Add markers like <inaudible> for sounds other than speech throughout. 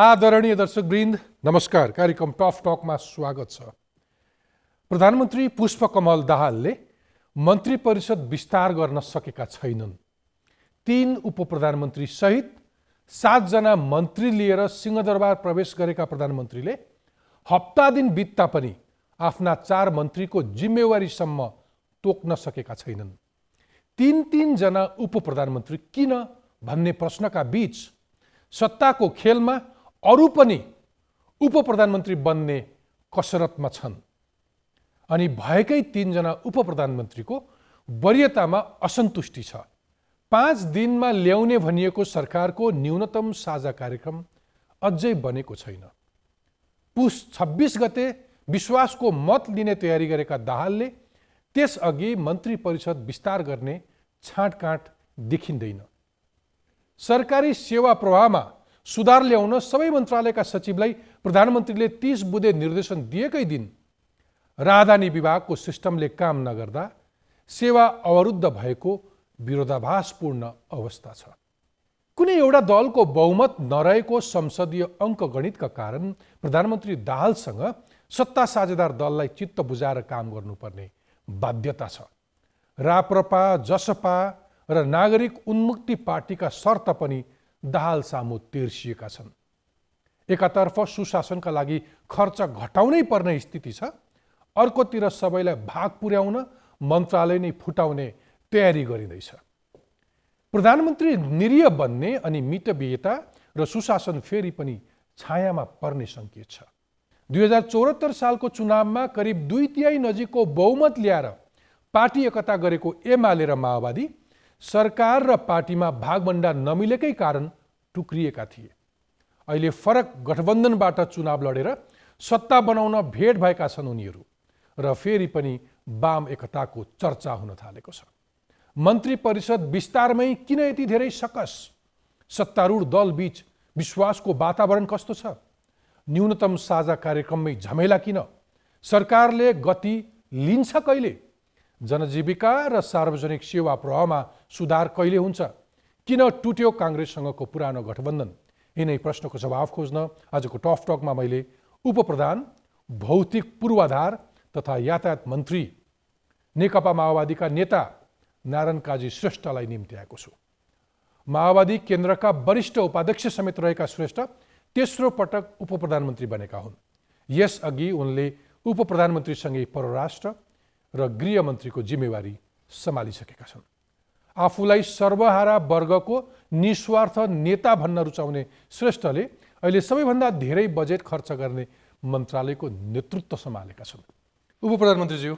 आदरणीय दर्शक वृन्द नमस्कार कार्यक्रम टफ टकमा स्वागत छ प्रधानमन्त्री पुष्पकमल दाहालले मन्त्री परिषद विस्तार गर्न सकेका छैनन् तीन प्रधानमन्त्री सहित सातजना मन्त्री लिएर सिंहदरबार प्रवेश गरेका प्रधानमन्त्रीले हप्ता दिन बित्ता पनि आफ्ना चार मन्त्रीको जिम्मेवारीसम्म तोक्न सकेका छैनन् तिन तिनजना उप प्रधानमन्त्री किन भन्ने प्रश्नका बीच सत्ताको खेलमा अरू पनि उप प्रधानमन्त्री बन्ने कसरतमा छन् अनि भएकै तिनजना उप प्रधानमन्त्रीको वरियतामा असन्तुष्टि छ पाँच दिनमा ल्याउने भनिएको सरकारको न्यूनतम साझा कार्यक्रम अझै बनेको छैन पुस छब्बिस गते विश्वासको मत लिने तयारी गरेका दाहालले त्यसअघि मन्त्री परिषद विस्तार गर्ने छाँटकाँट देखिँदैन सरकारी सेवा प्रवाहमा सुधार ल्याउन सबै मन्त्रालयका सचिवलाई प्रधानमन्त्रीले तिस बुधे निर्देशन दिएकै दिन राजधानी विभागको सिस्टमले काम नगर्दा सेवा अवरुद्ध भएको विरोधाभासपूर्ण अवस्था छ कुनै एउटा दलको बहुमत नरहेको संसदीय अङ्कगणितका कारण प्रधानमन्त्री दाहालसँग सत्ता साझेदार दललाई चित्त बुझाएर काम गर्नुपर्ने बाध्यता छ राप्रपा जसपा र नागरिक उन्मुक्ति पार्टीका शर्त पनि दाल सामु तिर्सिएका छन् एकातर्फ सुशासनका लागि खर्च घटाउनै पर्ने स्थिति छ अर्कोतिर सबैलाई भाग पुर्याउन मन्त्रालय नै फुटाउने तयारी गरिँदैछ प्रधानमन्त्री निरीय बन्ने अनि मितवीयता र सुशासन फेरि पनि छायामा पर्ने सङ्केत छ दुई हजार चौहत्तर सालको चुनावमा करिब दुई तिहाई नजिकको बहुमत ल्याएर पार्टी एकता गरेको एमाले र माओवादी सरकार र पार्टीमा भागभन्डा नमिलेकै कारण टुक्रिएका थिए अहिले फरक गठबन्धनबाट चुनाव लडेर सत्ता बनाउन भेट भएका छन् उनीहरू र फेरि पनि वाम एकताको चर्चा हुन थालेको छ मन्त्री परिषद विस्तारमै किन यति धेरै सकस सत्तारूढ दलबीच विश्वासको वातावरण कस्तो छ न्यूनतम साझा कार्यक्रममै झमेला किन सरकारले गति लिन्छ कहिले जनजीविका र सार्वजनिक सेवा प्रवाहमा सुधार कहिले हुन्छ किन टुट्यो काङ्ग्रेससँगको पुरानो गठबन्धन यिनै प्रश्नको जवाब खोज्न आजको टफ टकमा मैले उपप्रधान भौतिक पूर्वाधार तथा यातायात मन्त्री नेकपा माओवादीका नेता नारायण काजी श्रेष्ठलाई निम्त्याएको छु माओवादी केन्द्रका वरिष्ठ उपाध्यक्ष समेत रहेका श्रेष्ठ तेस्रो पटक उप प्रधानमन्त्री बनेका हुन् यसअघि उनले उप प्रधानमन्त्रीसँगै परराष्ट्र र गृहमन्त्रीको जिम्मेवारी सम्हालिसकेका छन् आफूलाई सर्वहारा वर्गको निस्वार्थ नेता भन्न रुचाउने श्रेष्ठले अहिले सबैभन्दा धेरै बजेट खर्च गर्ने मन्त्रालयको नेतृत्व सम्हालेका छन् उप प्रधानमन्त्रीज्यू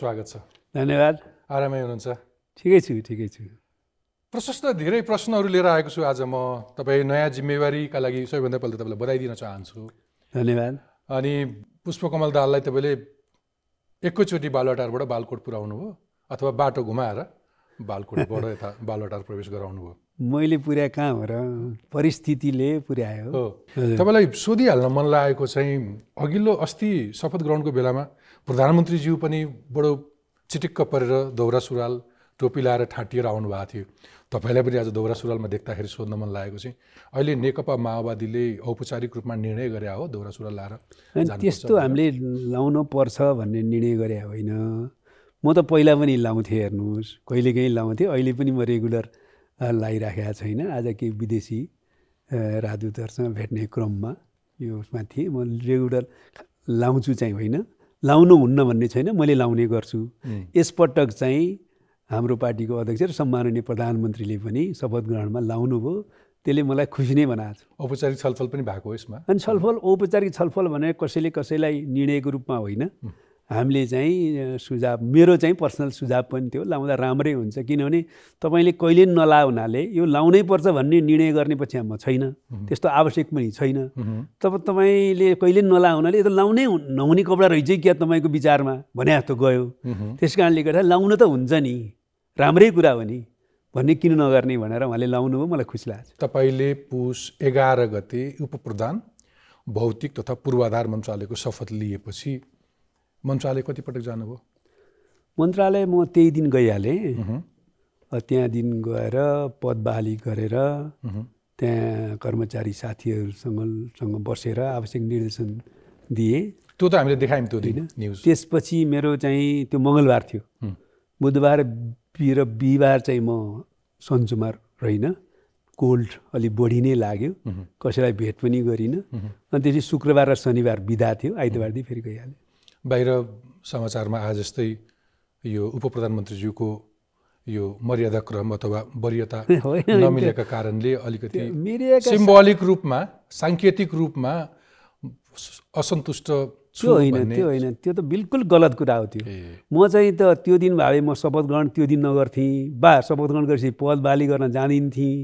स्वागत छ धन्यवाद आरामै हुनुहुन्छ ठिकै छु ठिकै छु प्रशस्त धेरै प्रश्नहरू लिएर आएको छु आज म तपाईँ नयाँ जिम्मेवारीका लागि सबैभन्दा पहिला तपाईँलाई बधाई दिन चाहन्छु धन्यवाद अनि पुष्पकमल दाललाई तपाईँले एकैचोटि बालुवाटारबाट बालकोट पुऱ्याउनु भयो अथवा बाटो घुमाएर बालकोटबाट <laughs> यता बालुवाटार प्रवेश गराउनु भयो मैले पुर्याए कहाँ हो र परिस्थितिले पुर्यायो हो तपाईँलाई सोधिहाल्न मन लागेको चाहिँ अघिल्लो अस्ति शपथ ग्रहणको बेलामा प्रधानमन्त्रीज्यू पनि बडो चिटिक्क परेर दौरा सुरुवाल टोपी लाएर ठाँटिएर भएको थियो तपाईँलाई पनि आज दौरा सुरुवालमा देख्दाखेरि सोध्न मन लागेको चाहिँ अहिले नेकपा माओवादीले औपचारिक रूपमा निर्णय गरे हो दौरा सुरुवाल लाएर त्यस्तो हामीले लाउनु पर्छ भन्ने निर्णय गरे होइन म त पहिला पनि लाउँथेँ हेर्नुहोस् कहिलेकाहीँ लाउँथेँ अहिले पनि म रेगुलर लाइराखेको छैन आज के विदेशी राजदूतहरूसँग भेट्ने क्रममा यो उसमा थिएँ म रेगुलर लाउँछु चाहिँ होइन लाउनु हुन्न भन्ने छैन मैले लाउने गर्छु यसपटक चाहिँ हाम्रो पार्टीको अध्यक्ष र सम्माननीय प्रधानमन्त्रीले पनि शपथ ग्रहणमा लाउनुभयो त्यसले मलाई खुसी नै बनाएको छ औपचारिक छलफल पनि भएको यसमा अनि छलफल औपचारिक छलफल भनेर कसैले कसैलाई निर्णयको रूपमा होइन हामीले चाहिँ सुझाव मेरो चाहिँ पर्सनल सुझाव पनि थियो लाउँदा राम्रै हुन्छ किनभने तपाईँले कहिले नला हुनाले यो लाउनै पर्छ भन्ने निर्णय गर्ने पछि म छैन त्यस्तो आवश्यक पनि छैन तब तपाईँले कहिले नला हुनाले यो त लाउनै नहुने कपडा रहेछ क्या तपाईँको विचारमा भने जस्तो गयो त्यस कारणले गर्दा लाउनु त हुन्छ नि राम्रै कुरा हो नि भन्ने किन नगर्ने भनेर उहाँले लाउनु भयो मलाई खुसी लाग्छ तपाईँले पुस एघार गते उपप्रधान भौतिक तथा पूर्वाधार मन्त्रालयको शपथ लिएपछि मन्त्रालय कतिपटक जानुभयो मन्त्रालय म त्यही दिन गइहालेँ दिन गएर पदबहाली गरेर त्यहाँ कर्मचारी साथीहरूसँगसँग बसेर आवश्यक निर्देशन दिएँ त्यो त हामीले देखायौँ त्यो दिन न्युज त्यसपछि मेरो चाहिँ त्यो मङ्गलबार थियो बुधबार र बिहिबार चाहिँ म सन्चुमार रहेन कोल्ड अलिक बढी नै लाग्यो कसैलाई भेट पनि गरिनँ अनि त्यसपछि शुक्रबार र शनिबार बिदा थियो आइतबारदेखि फेरि गइहाल्यो बाहिर समाचारमा आज जस्तै यो उप प्रधानमन्त्रीज्यूको यो मर्यादा क्रम अथवा वरियता <laughs> नमिलेका कारणले अलिकति सिम्बोलिक रूपमा साङ्केतिक रूपमा असन्तुष्ट त्यो होइन त्यो होइन त्यो त बिल्कुल गलत कुरा हो त्यो म चाहिँ त त्यो दिन भावे म शपथ ग्रहण त्यो दिन नगर्थेँ बा शपथ ग्रहण गरेपछि पद बाली गर्न जाँदिन्थेँ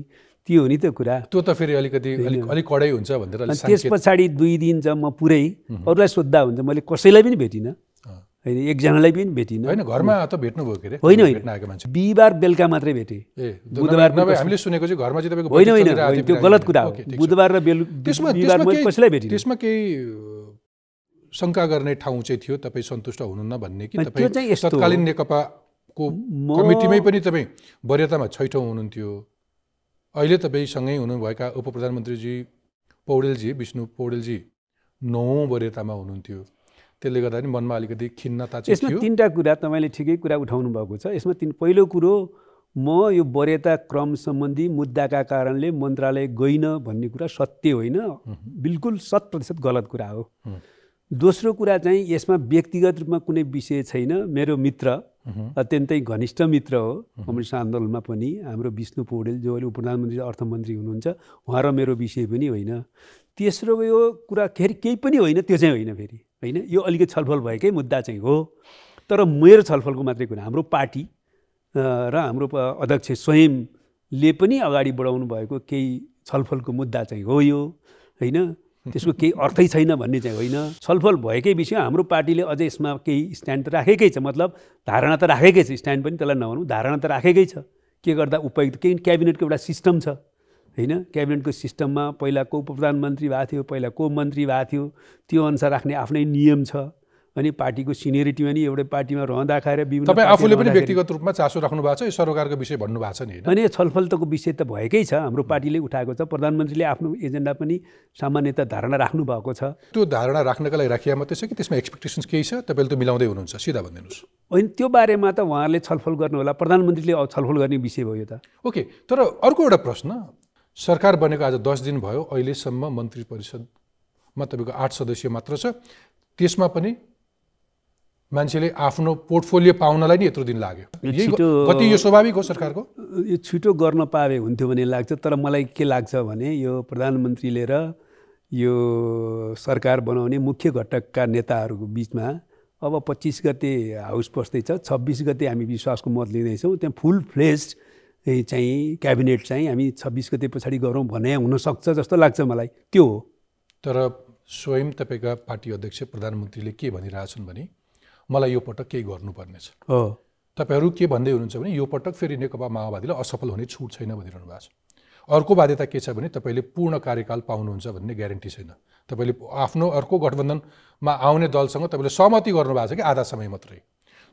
त्यो हो नि त कुरा त्यो त फेरि अलिकति अलिक अलिक कडै हुन्छ भनेर त्यस पछाडि दुई दिन चाहिँ म पुरै अरूलाई सोद्धा हुन्छ मैले कसैलाई पनि भेटिनँ होइन एकजनालाई पनि भेटिनँ होइन घरमा त भेट्नुभयो के अरे होइन होइन बिहिबार बेलुका मात्रै भेटेँ बुधबार हामीले सुनेको चाहिँ घरमा चाहिँ तपाईँको होइन होइन त्यो गलत कुरा हो बुधबार र बेलुका कसैलाई भेटेँ त्यसमा केही शङ्का गर्ने ठाउँ चाहिँ थियो तपाईँ सन्तुष्ट हुनुहुन्न भन्ने कि तपाईँ तत्कालीन नेकपाको कमिटीमै पनि तपाईँ वरियतामा छैठौँ हुनुहुन्थ्यो अहिले तपाईँसँगै हुनुभएका उप प्रधानमन्त्रीजी पौडेलजी विष्णु पौडेलजी नौ वरियतामा हुनुहुन्थ्यो त्यसले गर्दा पनि मनमा अलिकति खिन्नता चाहिँ यसमा तिनवटा कुरा तपाईँले ठिकै कुरा उठाउनु भएको छ यसमा तिन पहिलो कुरो म यो वरियता क्रम सम्बन्धी मुद्दाका कारणले मन्त्रालय गइनँ भन्ने कुरा सत्य होइन बिल्कुल शत प्रतिशत गलत कुरा हो दोस्रो कुरा चाहिँ यसमा व्यक्तिगत रूपमा कुनै विषय छैन मेरो मित्र अत्यन्तै घनिष्ठ मित्र हो कम्युनिस्ट आन्दोलनमा पनि हाम्रो विष्णु पौडेल जो अहिले प्रधानमन्त्री अर्थमन्त्री हुनुहुन्छ उहाँ र मेरो विषय पनि होइन तेस्रो यो कुरा खेरि केही पनि होइन त्यो चाहिँ होइन फेरि होइन यो अलिकति छलफल भएकै मुद्दा चाहिँ हो तर मेरो छलफलको मात्रै कुरा हाम्रो पार्टी र हाम्रो अध्यक्ष स्वयंले पनि अगाडि बढाउनु भएको केही छलफलको मुद्दा चाहिँ हो यो होइन त्यसको केही अर्थै छैन भन्ने चाहिँ होइन छलफल भएकै विषय हाम्रो पार्टीले अझै यसमा केही स्ट्यान्ड त राखेकै छ मतलब धारणा त राखेकै छ स्ट्यान्ड पनि त्यसलाई नभनौँ धारणा त राखेकै छ के गर्दा उपयुक्त केही क्याबिनेटको एउटा सिस्टम छ होइन क्याबिनेटको सिस्टममा पहिला को प्रधानमन्त्री भएको थियो पहिला को मन्त्री भएको थियो त्यो अनुसार राख्ने आफ्नै नियम छ अनि पार्टीको सिनियरिटी पनि एउटै पार्टीमा रहँदाखेरि विभिन्न तपाईँ आफूले पनि व्यक्तिगत रूपमा चासो राख्नु भएको छ यो सरकारको विषय भन्नुभएको छ नि अनि तको विषय त भएकै छ हाम्रो पार्टीले उठाएको छ प्रधानमन्त्रीले आफ्नो एजेन्डा पनि सामान्यत धारणा राख्नु भएको छ त्यो धारणा राख्नको लागि राखिया मात्रै छ कि त्यसमा एक्सपेक्टेसन्स केही छ तपाईँले त मिलाउँदै हुनुहुन्छ सिधा भनिदिनुहोस् होइन त्यो बारेमा त उहाँहरूले छलफल गर्नुहोला प्रधानमन्त्रीले छलफल गर्ने विषय भयो यो त ओके तर अर्को एउटा प्रश्न सरकार बनेको आज दस दिन भयो अहिलेसम्म मन्त्री परिषदमा तपाईँको आठ सदस्य मात्र छ त्यसमा पनि मान्छेले आफ्नो पोर्टफोलियो पाउनलाई नि यत्रो दिन लाग्यो छिटो कति यो स्वाभाविक हो सरकारको यो छिटो गर्न पाए हुन्थ्यो भन्ने लाग्छ तर मलाई के लाग्छ भने यो प्रधानमन्त्रीले र यो सरकार बनाउने मुख्य घटकका नेताहरूको बिचमा अब पच्चिस गते हाउस बस्दैछ छब्बिस गते हामी विश्वासको मत लिँदैछौँ त्यहाँ फुल फ्लेस्ड चाहिँ क्याबिनेट चाहिँ हामी छब्बिस गते पछाडि गरौँ भने हुनसक्छ जस्तो लाग्छ मलाई त्यो हो तर स्वयं तपाईँका पार्टी अध्यक्ष प्रधानमन्त्रीले के भनिरहेछन् भने मलाई यो पटक केही गर्नुपर्नेछ तपाईँहरू के भन्दै हुनुहुन्छ भने यो पटक फेरि नेकपा माओवादीलाई असफल हुने छुट छैन भनिरहनु भएको छ अर्को बाध्यता के छ भने तपाईँले पूर्ण कार्यकाल पाउनुहुन्छ भन्ने ग्यारेन्टी छैन तपाईँले आफ्नो अर्को गठबन्धनमा आउने दलसँग तपाईँले सहमति गर्नुभएको छ कि आधा समय मात्रै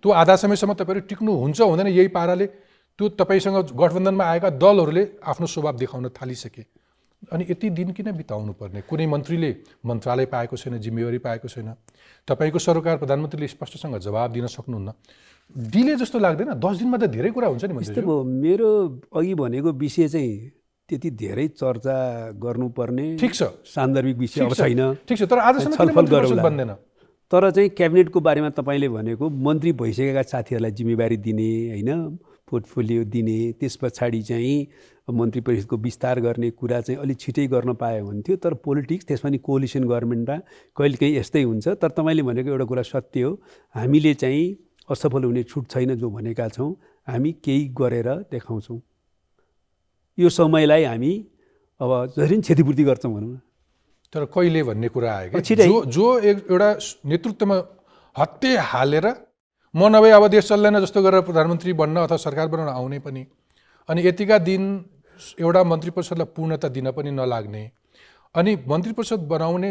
त्यो आधा समयसम्म तपाईँहरू हुन्छ हुँदैन यही पाराले त्यो तपाईँसँग गठबन्धनमा आएका दलहरूले आफ्नो स्वभाव देखाउन थालिसके अनि यति दिन किन बिताउनु पर्ने कुनै मन्त्रीले मन्त्रालय पाएको छैन जिम्मेवारी पाएको छैन तपाईँको सरकार प्रधानमन्त्रीले स्पष्टसँग जवाब दिन सक्नुहुन्न डिले जस्तो लाग्दैन दस दिनमा त धेरै कुरा हुन्छ नि यस्तो मेरो अघि भनेको विषय चाहिँ त्यति धेरै चर्चा गर्नुपर्ने ठिक छ सान्दर्भिक विषय अब छैन ठिक छ तर आज छलफल बन्दैन तर चाहिँ क्याबिनेटको बारेमा तपाईँले भनेको मन्त्री भइसकेका साथीहरूलाई जिम्मेवारी दिने होइन पोर्टफोलियो दिने त्यस पछाडि चाहिँ मन्त्री परिषदको विस्तार गर्ने कुरा चाहिँ अलिक छिटै गर्न पायो हुन्थ्यो तर पोलिटिक्स त्यसमा नि कोलिसन गभर्मेन्टमा कहिलेकाहीँ यस्तै हुन्छ तर तपाईँले भनेको एउटा कुरा सत्य हो हामीले चाहिँ असफल हुने छुट छैन जो भनेका छौँ हामी केही गरेर देखाउँछौँ यो समयलाई हामी अब जसरी क्षतिपूर्ति गर्छौँ भनौँ न तर कहिले भन्ने कुरा आयो छिटै जो एउटा नेतृत्वमा हत्ते हालेर म नभए अब देश चल्दैन जस्तो गरेर प्रधानमन्त्री बन्न अथवा सरकार बनाउन आउने पनि अनि यतिका दिन एउटा मन्त्री परिषदलाई पूर्णता दिन पनि नलाग्ने अनि मन्त्री परिषद बनाउने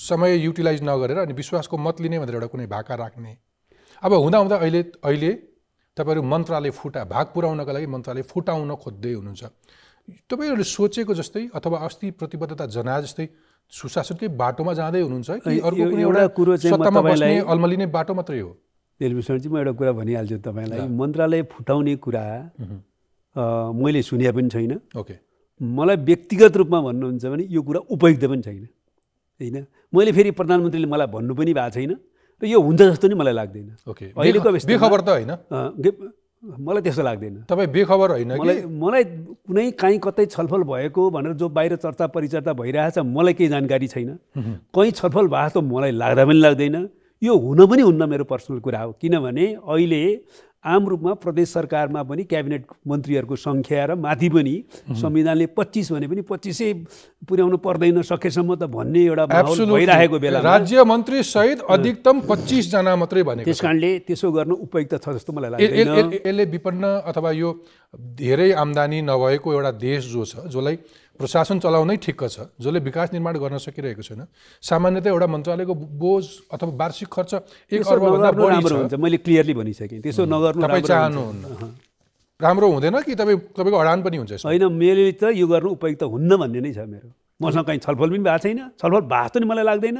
समय युटिलाइज नगरेर अनि विश्वासको मत लिने भनेर एउटा कुनै भाका राख्ने अब हुँदा हुँदा अहिले अहिले तपाईँहरू मन्त्रालय फुटा भाग पुऱ्याउनका लागि मन्त्रालय फुटाउन खोज्दै हुनुहुन्छ तपाईँहरूले सोचेको जस्तै अथवा अस्ति प्रतिबद्धता जना जस्तै सुशासनकै बाटोमा जाँदै हुनुहुन्छ कि अर्को कुनै एउटा सत्तामा बस्ने अल्मलिने बाटो मात्रै हो निर्भूषणजी म एउटा कुरा भनिहाल्छु तपाईँलाई मन्त्रालय फुटाउने कुरा मैले सुने पनि छैन ओके मलाई व्यक्तिगत रूपमा भन्नुहुन्छ भने यो कुरा उपयुक्त पनि छैन होइन मैले फेरि प्रधानमन्त्रीले मलाई भन्नु पनि भएको छैन र यो हुन्छ जस्तो नि मलाई लाग्दैन अहिलेको बेखबर त होइन मलाई त्यस्तो लाग्दैन तपाईँ बेखबर होइन मलाई मलाई कुनै काहीँ कतै छलफल भएको भनेर जो बाहिर चर्चा परिचर्चा भइरहेछ मलाई केही जानकारी छैन कहीँ छलफल भएको जस्तो मलाई लाग्दा पनि लाग्दैन यो हुन पनि हुन्न मेरो पर्सनल कुरा हो किनभने अहिले आम रूपमा प्रदेश सरकारमा पनि क्याबिनेट मन्त्रीहरूको सङ्ख्या र माथि पनि संविधानले पच्चिस भने पनि पच्चिसै पुर्याउनु पर्दैन सकेसम्म त भन्ने एउटा भइरहेको बेला राज्य मन्त्री सहित अधिकतम पच्चिसजना मात्रै भने त्यस कारणले त्यसो गर्नु उपयुक्त छ जस्तो मलाई लाग्छ यसले विपन्न अथवा यो धेरै आम्दानी नभएको एउटा देश जो छ जसलाई प्रशासन चलाउनै ठिक्क छ जसले विकास निर्माण गर्न सकिरहेको छैन सामान्यतया एउटा मन्त्रालयको बोझ अथवा वार्षिक खर्च एक हुन्छ मैले क्लियरली भनिसकेँ त्यसो नगर्नु तपाईँ चाहनुहुन्न राम्रो हुँदैन कि तपाईँ तपाईँको हडान पनि हुन्छ होइन मेरो त यो गर्नु उपयुक्त हुन्न भन्ने नै छ मेरो मसँग कहीँ छलफल पनि भएको छैन छलफल भएको नि मलाई लाग्दैन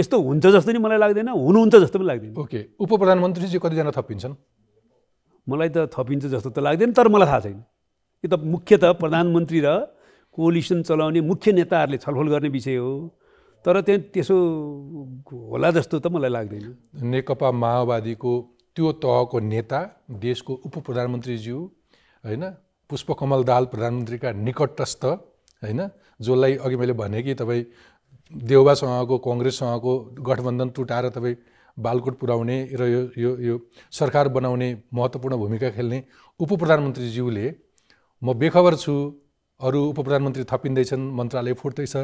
यस्तो हुन्छ जस्तो नि मलाई लाग्दैन हुनुहुन्छ जस्तो पनि लाग्दैन ओके उप प्रधानमन्त्री चाहिँ कतिजना थपिन्छन् मलाई त थपिन्छ जस्तो त लाग्दैन तर मलाई थाहा छैन यो त मुख्यतः प्रधानमन्त्री र कोलिसन चलाउने मुख्य नेताहरूले छलफल गर्ने विषय हो तर त्यहाँ त्यसो होला जस्तो त मलाई लाग्दैन नेकपा माओवादीको त्यो तहको नेता देशको उप प्रधानमन्त्रीज्यू होइन पुष्पकमल दाल प्रधानमन्त्रीका निकटस्थ होइन जसलाई अघि मैले भने कि तपाईँ देउबासँगको कङ्ग्रेससँगको गठबन्धन टुटाएर तपाईँ बालकोट पुर्याउने र यो यो यो सरकार बनाउने महत्त्वपूर्ण भूमिका खेल्ने उप प्रधानमन्त्रीज्यूले म बेखबर छु अरू उप प्रधानमन्त्री थपिँदैछन् मन्त्रालय फुट्दैछ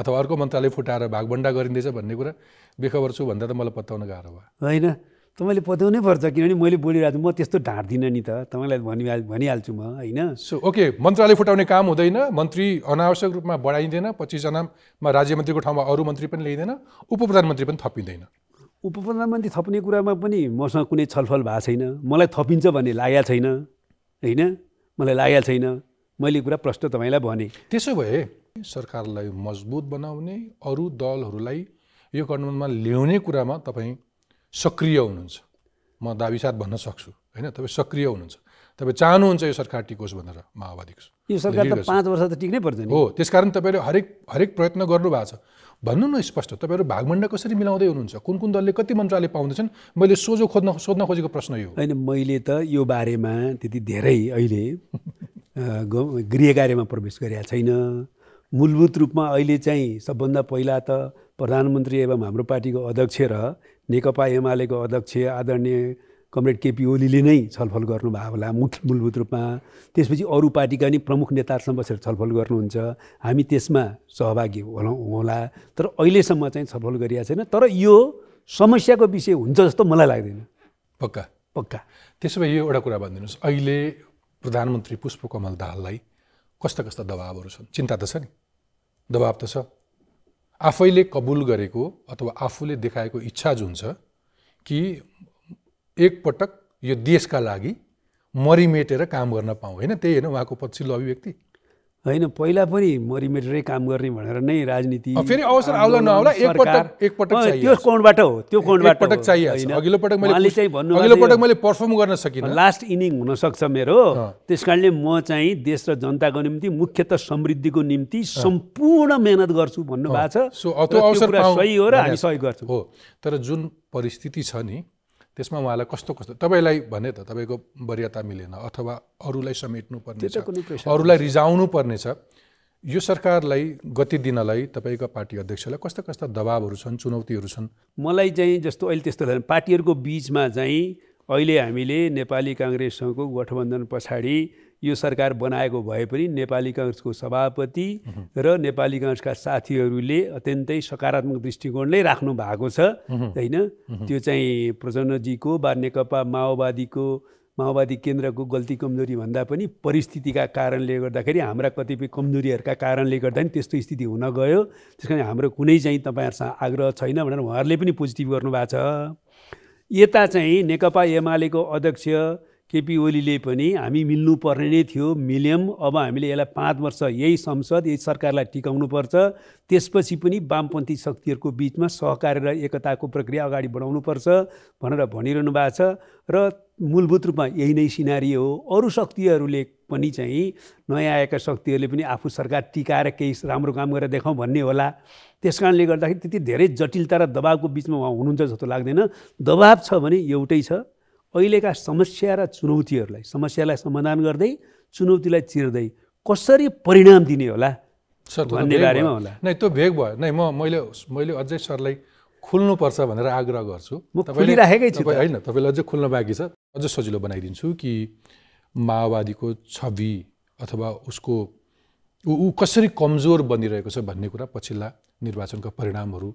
अथवा अर्को मन्त्रालय फुटाएर भागभन्डा गरिँदैछ भन्ने कुरा बेखबर छु भन्दा त मलाई पत्याउन गाह्रो भयो होइन तपाईँले पत्याउनै पर्छ किनभने मैले बोलिरहेको छु म त्यस्तो ढाँट्दिनँ नि त तपाईँलाई भनि भनिहाल्छु म होइन सो ओके मन्त्रालय फुटाउने काम हुँदैन मन्त्री अनावश्यक रूपमा बढाइँदैन पच्चिसजनामा राज्य मन्त्रीको ठाउँमा अरू मन्त्री पनि ल्याइँदैन उप प्रधानमन्त्री पनि थपिँदैन उप प्रधानमन्त्री थप्ने कुरामा पनि मसँग कुनै छलफल भएको छैन मलाई थपिन्छ भन्ने लागेको छैन होइन मलाई लागेको छैन मैले कुरा प्रश्न तपाईँलाई भने त्यसो भए सरकारलाई मजबुत बनाउने अरू दलहरूलाई यो गठबन्धनमा ल्याउने कुरामा तपाईँ सक्रिय हुनुहुन्छ म दाबी साथ भन्न सक्छु होइन तपाईँ सक्रिय हुनुहुन्छ तपाईँ चाहनुहुन्छ यो सरकार टिकोस् भनेर माओवादीको यो सरकार त पाँच वर्ष त टिक्नै पर्छ हो त्यसकारण तपाईँले हरेक हरेक प्रयत्न गर्नुभएको छ भन्नु न स्पष्ट तपाईँहरू भागमण्ड कसरी मिलाउँदै हुनुहुन्छ कुन कुन दलले कति मन्त्रालय पाउँदैछन् मैले सोझो खोज्न सोध्न खोजेको प्रश्न यो होइन मैले त यो बारेमा त्यति धेरै अहिले गृह कार्यमा प्रवेश गरेका छैन मूलभूत रूपमा अहिले चाहिँ सबभन्दा पहिला त प्रधानमन्त्री एवं हाम्रो पार्टीको अध्यक्ष र नेकपा एमालेको अध्यक्ष आदरणीय कमरेड केपी ओलीले नै छलफल गर्नुभयो होला मुख मूलभूत रूपमा त्यसपछि अरू पार्टीका नि प्रमुख नेताहरूसँग बसेर छलफल गर्नुहुन्छ हामी त्यसमा सहभागी होला होला तर अहिलेसम्म चाहिँ छलफल गरिएको छैन तर यो समस्याको विषय हुन्छ जस्तो मलाई लाग्दैन पक्का पक्का त्यसो भए यो एउटा कुरा भनिदिनुहोस् अहिले प्रधानमन्त्री पुष्पकमल दाहाललाई कस्ता कस्ता दबावहरू छन् चिन्ता त छ नि दबाव त छ आफैले कबुल गरेको अथवा आफूले देखाएको इच्छा जुन छ कि एकपटक यो देशका लागि मरिमेटेर काम गर्न पाऊँ होइन त्यही होइन उहाँको पछिल्लो अभिव्यक्ति होइन पहिला पनि मरिमेटेरै काम गर्ने भनेर नै राजनीति फेरि अवसर आउला नआउला एकपटक एकपटक त्यो कोणबाट हो त्यो कोणबाट पटक चाहियो अघिल्लो पटक मैले चाहिँ भन्नु अघिल्लो पटक मैले पर्फर्म गर्न सकिनँ लास्ट इनिङ हुनसक्छ मेरो त्यस कारणले म चाहिँ देश र जनताको निम्ति मुख्यत समृद्धिको निम्ति सम्पूर्ण मेहनत गर्छु भन्नुभएको छ सही हो र हामी सहयोग गर्छौँ हो तर जुन परिस्थिति छ नि त्यसमा उहाँलाई कस्तो कस्तो तपाईँलाई भने त तपाईँको वरियता मिलेन अथवा अरूलाई समेट्नुपर्ने छ अरूलाई रिजाउनु पर्नेछ यो सरकारलाई गति दिनलाई तपाईँको पार्टी अध्यक्षलाई कस्ता कस्ता दबावहरू छन् चुनौतीहरू छन् मलाई चाहिँ जस्तो अहिले त्यस्तो लाग्दैन पार्टीहरूको बिचमा चाहिँ अहिले हामीले नेपाली काङ्ग्रेससँगको गठबन्धन पछाडि यो सरकार बनाएको भए पनि नेपाली काङ्ग्रेसको सभापति र नेपाली काङ्ग्रेसका साथीहरूले अत्यन्तै सकारात्मक दृष्टिकोणले राख्नु भएको छ होइन त्यो चाहिँ प्रचण्डजीको वा नेकपा माओवादीको माओवादी केन्द्रको गल्ती कमजोरी भन्दा पनि परिस्थितिका कारणले गर्दाखेरि हाम्रा कतिपय कमजोरीहरूका कारणले गर्दा पनि त्यस्तो स्थिति हुन गयो त्यस कारण हाम्रो कुनै चाहिँ तपाईँहरूसँग आग्रह छैन भनेर उहाँहरूले पनि पोजिटिभ गर्नुभएको छ यता चाहिँ नेकपा एमालेको अध्यक्ष केपी ओलीले पनि हामी मिल्नु पर्ने नै थियो मिल्यौँ अब हामीले यसलाई पाँच वर्ष यही संसद यही सरकारलाई टिकाउनुपर्छ त्यसपछि पनि वामपन्थी शक्तिहरूको बिचमा सहकार्य र एकताको प्रक्रिया अगाडि बढाउनुपर्छ भनेर भनिरहनु भएको छ र मूलभूत रूपमा यही नै सिनारी हो अरू शक्तिहरूले पनि चाहिँ नयाँ आएका शक्तिहरूले पनि आफू सरकार टिकाएर केही राम्रो काम गरेर देखाउँ भन्ने होला त्यस कारणले गर्दाखेरि त्यति धेरै जटिलता र दबावको बिचमा उहाँ हुनुहुन्छ जस्तो लाग्दैन दबाव छ भने एउटै छ अहिलेका समस्या र चुनौतीहरूलाई समस्यालाई समाधान गर्दै चुनौतीलाई चिर्दै कसरी परिणाम दिने होला भन्ने बारेमा होला नै त्यो भेग भयो नै म मैले मैले अझै सरलाई खुल्नुपर्छ भनेर आग्रह गर्छु राखेकै छु होइन तपाईँलाई अझै खुल्न बाँकी छ अझै सजिलो बनाइदिन्छु कि माओवादीको छवि अथवा उसको ऊ कसरी कमजोर बनिरहेको छ भन्ने कुरा पछिल्ला निर्वाचनका परिणामहरू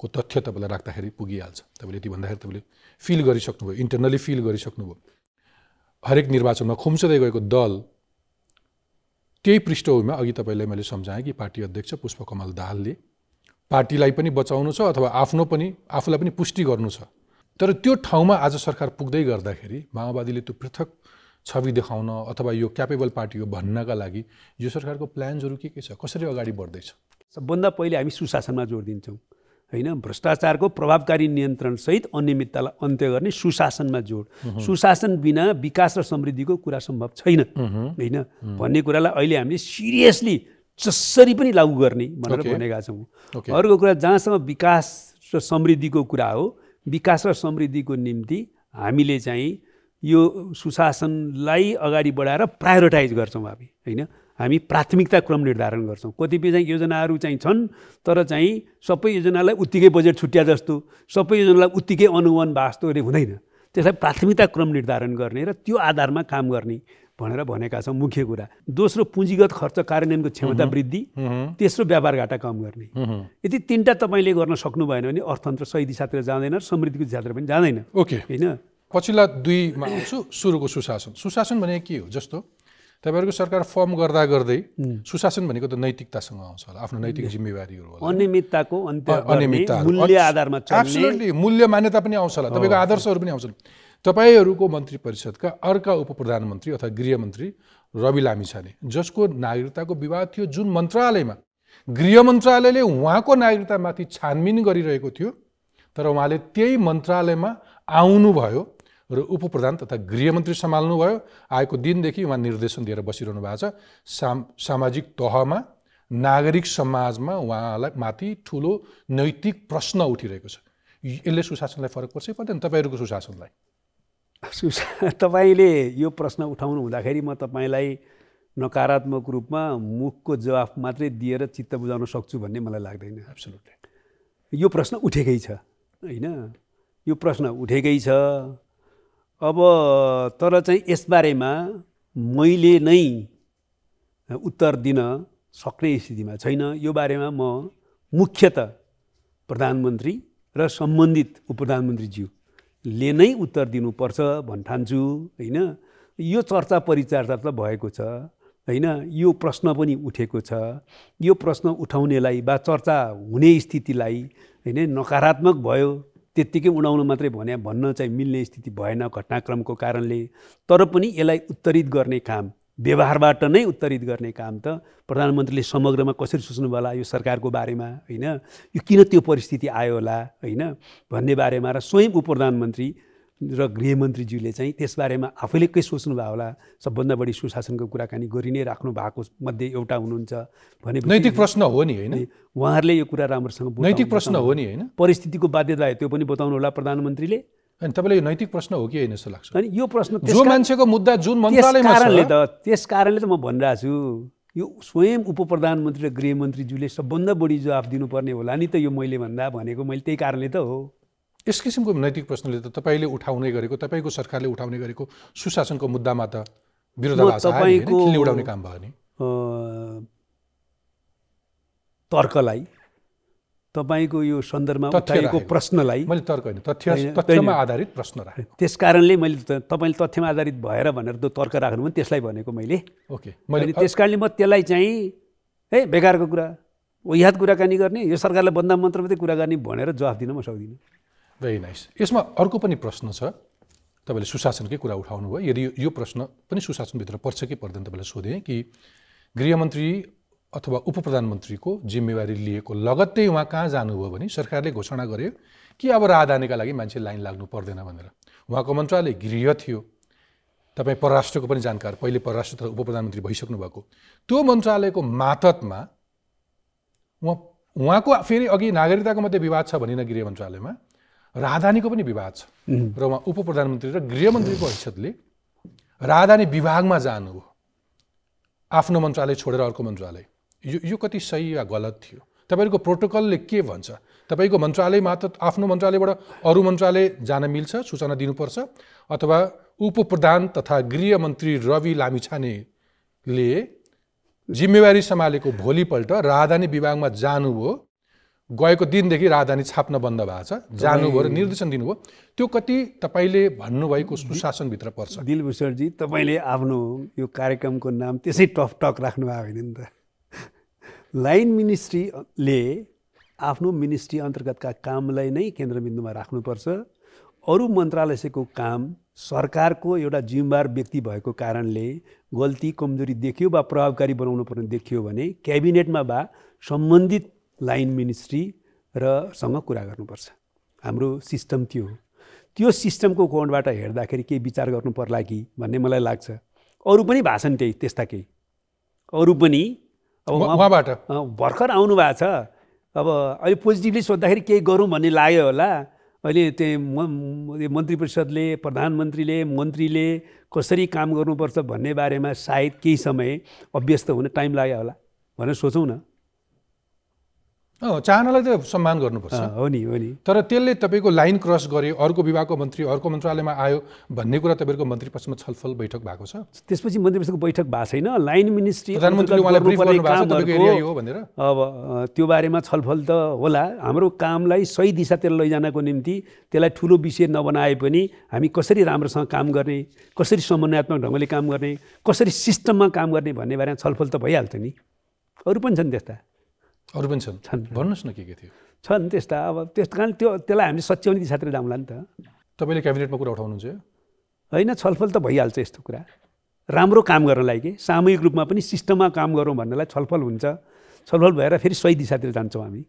को तथ्य तपाईँलाई राख्दाखेरि पुगिहाल्छ तपाईँले यति भन्दाखेरि तपाईँले फिल गरिसक्नुभयो इन्टरनली फिल गरिसक्नुभयो हरेक निर्वाचनमा खुम्सदै गएको दल त्यही पृष्ठभूमिमा अघि तपाईँलाई मैले सम्झाएँ कि पार्टी अध्यक्ष पुष्पकमल दाहालले पार्टीलाई पनि बचाउनु छ अथवा आफ्नो पनि आफूलाई पनि पुष्टि गर्नु छ तर त्यो ठाउँमा आज सरकार पुग्दै गर्दाखेरि माओवादीले त्यो पृथक छवि देखाउन अथवा यो क्यापेबल पार्टी हो भन्नका लागि यो सरकारको प्लान्सहरू के के छ कसरी अगाडि बढ्दैछ सबभन्दा पहिले हामी सुशासनमा जोड दिन्छौँ होइन भ्रष्टाचारको प्रभावकारी नियन्त्रणसहित अनियमिततालाई अन्त्य गर्ने सुशासनमा जोड सुशासन बिना विकास र समृद्धिको कुरा सम्भव छैन होइन भन्ने कुरालाई अहिले हामीले सिरियसली जसरी पनि लागू गर्ने भनेर भनेका छौँ अर्को कुरा जहाँसम्म विकास र समृद्धिको कुरा हो विकास र समृद्धिको निम्ति हामीले चाहिँ यो सुशासनलाई अगाडि बढाएर प्रायोरिटाइज गर्छौँ हामी होइन हामी प्राथमिकता क्रम निर्धारण गर्छौँ कतिपय चाहिँ योजनाहरू चाहिँ छन् तर चाहिँ सबै योजनालाई उत्तिकै बजेट छुट्या जस्तो सबै योजनालाई उत्तिकै अनुमान वास्तवले हुँदैन त्यसलाई प्राथमिकता क्रम निर्धारण गर्ने र त्यो आधारमा काम गर्ने भनेर भनेका छौँ मुख्य कुरा दोस्रो पुँजीगत खर्च कार्यान्वयनको क्षमता वृद्धि तेस्रो व्यापार घाटा कम गर्ने यदि तिनवटा तपाईँले गर्न सक्नु भएन भने अर्थतन्त्र सही दिशातिर जाँदैन समृद्धिको दिशातिर पनि जाँदैन ओके होइन पछिल्ला दुईमा आउँछु सुरुको सुशासन सुशासन भनेको के हो जस्तो तपाईँहरूको सरकार फर्म गर्दा गर्दै सुशासन भनेको त नैतिकतासँग आउँछ होला आफ्नो नैतिक जिम्मेवारीहरू अनियमितताको अनियमितता मूल्य आधारमा एब्सोल्युटली मूल्य मान्यता पनि आउँछ होला तपाईँको आदर्शहरू पनि आउँछन् तपाईँहरूको मन्त्री परिषदका अर्का उप प्रधानमन्त्री अथवा गृहमन्त्री रवि लामिछाने जसको नागरिकताको विवाद थियो जुन मन्त्रालयमा गृह मन्त्रालयले उहाँको नागरिकतामाथि छानबिन गरिरहेको थियो तर उहाँले त्यही मन्त्रालयमा आउनुभयो र उपप्रधान तथा गृहमन्त्री सम्हाल्नुभयो आएको दिनदेखि उहाँ निर्देशन दिएर बसिरहनु भएको छ साम सामाजिक तहमा नागरिक समाजमा उहाँलाई माथि ठुलो नैतिक प्रश्न उठिरहेको छ यसले सुशासनलाई फरक पर्छ पर्दैन तपाईँहरूको सुशासनलाई सुशा तपाईँले यो प्रश्न उठाउनु हुँदाखेरि म तपाईँलाई नकारात्मक रूपमा मुखको जवाफ मात्रै दिएर चित्त बुझाउन सक्छु भन्ने मलाई लाग्दैन एब्सोल्युटली यो प्रश्न उठेकै छ होइन यो प्रश्न उठेकै छ अब तर चाहिँ यसबारेमा मैले नै उत्तर दिन सक्ने स्थितिमा छैन यो बारेमा म मुख्यत प्रधानमन्त्री र सम्बन्धित उप प्रधानमन्त्रीज्यूले नै उत्तर दिनुपर्छ भन्ठान्छु होइन यो चर्चा परिचर्चा त भएको छ होइन यो प्रश्न पनि उठेको छ यो प्रश्न उठाउनेलाई वा चर्चा हुने स्थितिलाई होइन नकारात्मक भयो त्यत्तिकै उडाउनु मात्रै भने भन्न चाहिँ मिल्ने स्थिति भएन घटनाक्रमको कारणले तर पनि यसलाई उत्तरित गर्ने काम व्यवहारबाट नै उत्तरित गर्ने काम त प्रधानमन्त्रीले समग्रमा कसरी सोच्नु होला यो सरकारको बारेमा होइन यो किन त्यो परिस्थिति आयो होला होइन भन्ने बारेमा र स्वयं उप प्रधानमन्त्री र गृहमन्त्रीज्यूले चाहिँ त्यसबारेमा आफैले के सोच्नुभयो होला सबभन्दा बढी सुशासनको कुराकानी गरि नै राख्नु भएको मध्ये एउटा हुनुहुन्छ भने नैतिक प्रश्न हो नि होइन उहाँहरूले यो कुरा राम्रोसँग नैतिक प्रश्न हो नि होइन परिस्थितिको बाध्यता त्यो पनि बताउनु होला प्रधानमन्त्रीले अनि तपाईँलाई यो नैतिक प्रश्न हो कि होइन जस्तो लाग्छ अनि यो प्रश्न जो मान्छेको मुद्दा जुन कारणले त त्यस कारणले त म भनिरहेको छु यो स्वयं उप प्रधानमन्त्री र गृहमन्त्रीज्यूले सबभन्दा बढी जवाफ दिनुपर्ने होला नि त यो मैले भन्दा भनेको मैले त्यही कारणले त हो यस किसिमको नैतिक प्रश्नले त तपाईँले उठाउने गरेको तपाईँको सरकारले उठाउने गरेको सुशासनको मुद्दामा त विरोध उठाउने काम भयो नि तर्कलाई तपाईँको यो सन्दर्भमा तथ्यको प्रश्नलाई मैले तर्क होइन तथ्य तथ्यमा आधारित प्रश्न राखेँ त्यस कारणले मैले तपाईँले तथ्यमा आधारित भएर भनेर त्यो तर्क राख्नु भने त्यसलाई भनेको मैले ओके मैले त्यस कारणले म त्यसलाई चाहिँ है बेकारको कुरा ओह्यात कुराकानी गर्ने यो सरकारलाई बन्दा मन्त्र मात्रै कुरा गर्ने भनेर जवाफ दिन म सक्दिनँ वेरी नाइस इसमें अर्को प्रश्न छ सुशासनक सुशासनकै कुरा उठाउनुभयो यदि यो प्रश्न पनि सुशासनभित्र पर्छ कि पर्दैन तपाईँलाई सोधेँ कि गृहमन्त्री अथवा उप प्रधानमंत्री को जिम्मेवारी लिएको लगत्तै उहाँ कहाँ जानुभयो भने सरकारले घोषणा गर्यो कि अब राहदानीका का मान्छे लाइन लग्न पर्दैन वहाँ को मंत्रालय गृह थियो तब पर पनि जानकार पैले पर तथा उप प्रधानमन्त्री भइसक्नु भएको त्यो मन्त्रालयको मातहतमा उहाँ उहाँको फेरि अघि नागरिकताको मात्रै विवाद छ भनिन गृह में राजधानीको पनि विवाद छ र उहाँ उप प्रधानमन्त्री र गृहमन्त्रीको हैसियतले राजधानी विभागमा जानु हो आफ्नो मन्त्रालय छोडेर अर्को मन्त्रालय यो यो कति सही वा गलत थियो तपाईँहरूको प्रोटोकलले के भन्छ तपाईँको मन्त्रालय मात्र आफ्नो मन्त्रालयबाट अरू मन्त्रालय जान मिल्छ सूचना दिनुपर्छ अथवा उप प्रधान तथा गृहमन्त्री रवि लामिछानेले जिम्मेवारी सम्हालेको भोलिपल्ट राजधानी विभागमा जानुभयो गएको दिनदेखि राजधानी छाप्न बन्द भएको छ जानुभयो र निर्देशन दिनुभयो त्यो कति तपाईँले भन्नुभएको सुशासनभित्र पर्छ दिलभूषणजी तपाईँले आफ्नो यो कार्यक्रमको नाम त्यसै टप टक राख्नुभयो होइन नि त लाइन मिनिस्ट्रीले आफ्नो मिनिस्ट्री अन्तर्गतका कामलाई नै केन्द्रबिन्दुमा राख्नुपर्छ अरू मन्त्रालयको काम सरकारको एउटा जिम्मेवार व्यक्ति भएको कारणले गल्ती कमजोरी देखियो वा प्रभावकारी बनाउनु पर्ने देखियो भने क्याबिनेटमा वा सम्बन्धित लाइन मिनिस्ट्री र सँग कुरा गर्नुपर्छ हाम्रो सिस्टम त्यो हो त्यो सिस्टमको कोणबाट हेर्दाखेरि केही विचार गर्नु पर्ला कि भन्ने मलाई लाग्छ अरू पनि भाषण केही त्यस्ता केही अरू पनि अब उहाँबाट भर्खर आउनु भएको छ अब अहिले पोजिटिभली सोद्धाखेरि केही गरौँ भन्ने लाग्यो होला अहिले त्यही मन्त्री परिषदले प्रधानमन्त्रीले मन्त्रीले कसरी काम गर्नुपर्छ भन्ने बारेमा सायद केही समय अभ्यस्त हुन टाइम लाग्यो होला भनेर सोचौँ न चाहनालाई त सम्मान गर्नुपर्छ हो नि हो नि तर त्यसले तपाईँको लाइन क्रस गरे अर्को विभागको मन्त्री अर्को मन्त्रालयमा आयो भन्ने कुरा तपाईँको मन्त्री पक्षमा छलफल बैठक भएको छ त्यसपछि मन्त्री पक्षको बैठक भएको छैन लाइन मिनिस्ट्री भनेर अब त्यो बारेमा छलफल त होला हाम्रो कामलाई सही दिशातिर लैजानको निम्ति त्यसलाई ठुलो विषय नबनाए पनि हामी कसरी राम्रोसँग काम गर्ने कसरी समन्वयात्मक ढङ्गले काम गर्ने कसरी सिस्टममा काम गर्ने भन्ने बारेमा छलफल त भइहाल्थ्यो नि अरू पनि छन् त्यस्ता अरू पनि छन् छन् भन्नुहोस् न के के थियो छन् त्यस्ता अब त्यस कारण त्यो त्यसलाई हामीले सच्याउने दिशातिर जाउँला नि त तपाईँले क्याबिनेटमा कुरा उठाउनुहुन्छ होइन छलफल त भइहाल्छ यस्तो कुरा राम्रो काम गर्नलाई के सामूहिक रूपमा पनि सिस्टममा काम गरौँ भन्नलाई छलफल हुन्छ छलफल भएर फेरि सही दिशातिर जान्छौँ हामी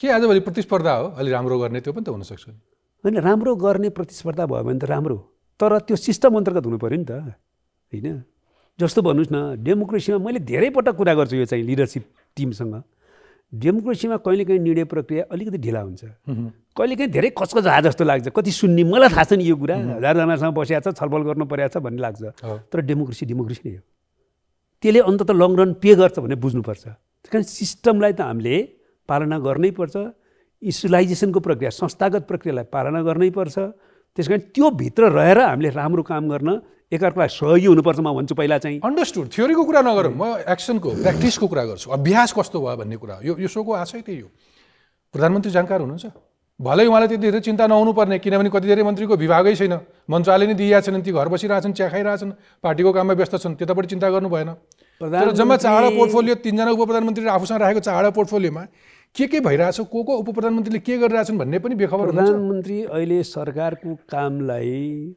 के आजभोलि प्रतिस्पर्धा हो अलि राम्रो गर्ने त्यो पनि त हुनसक्छ होइन राम्रो गर्ने प्रतिस्पर्धा भयो भने त राम्रो तर त्यो सिस्टम अन्तर्गत हुनु पऱ्यो नि त होइन जस्तो भन्नुहोस् न डेमोक्रेसीमा मैले धेरैपटक कुरा गर्छु यो चाहिँ लिडरसिप टिमसँग डेमोक्रेसीमा कहिलेकाहीँ निर्णय प्रक्रिया अलिकति ढिला हुन्छ कहिलेकाहीँ धेरै कचकच आए जस्तो लाग्छ कति सुन्ने मलाई थाहा छ नि यो कुरा हजारजनासँग बसिरहेको छ छलफल गर्नु परेको छ भन्ने लाग्छ तर डेमोक्रेसी डेमोक्रेसी नै हो त्यसले अन्तत लङ रन पे गर्छ भनेर बुझ्नुपर्छ त्यस कारण सिस्टमलाई त हामीले पालना गर्नै पर्छ प्रक्रिया संस्थागत प्रक्रियालाई पालना गर्नै पर्छ त्यस कारण त्योभित्र रहेर हामीले राम्रो काम गर्न एकअर्कालाई सहयोगी हुनुपर्छ म भन्छु पहिला चाहिँ अन्डरस्टुड थ्योरीको कुरा नगरौँ म एक्सनको प्र्याक्टिसको कुरा गर्छु अभ्यास कस्तो भयो भन्ने कुरा यो यो सोको आशय त्यही हो प्रधानमन्त्री जानकार हुनुहुन्छ भलै उहाँलाई त्यति धेरै चिन्ता पर्ने किनभने कति धेरै मन्त्रीको विभागै छैन मन्त्रालय नै दिइरहेको छैनन् ती घर बसिरहेछन् चिया खाइरहेछन् पार्टीको काममा व्यस्त छन् त्यतापट्टि चिन्ता गर्नु भएन तर जम्मा चाडा पोर्टफोलियो तिनजना उप प्रधानमन्त्री आफूसँग राखेको चाडा पोर्टफोलियोमा के के भइरहेछ को को उप प्रधानमन्त्रीले के गरिरहेछन् भन्ने पनि बेखबर प्रधानमन्त्री अहिले सरकारको कामलाई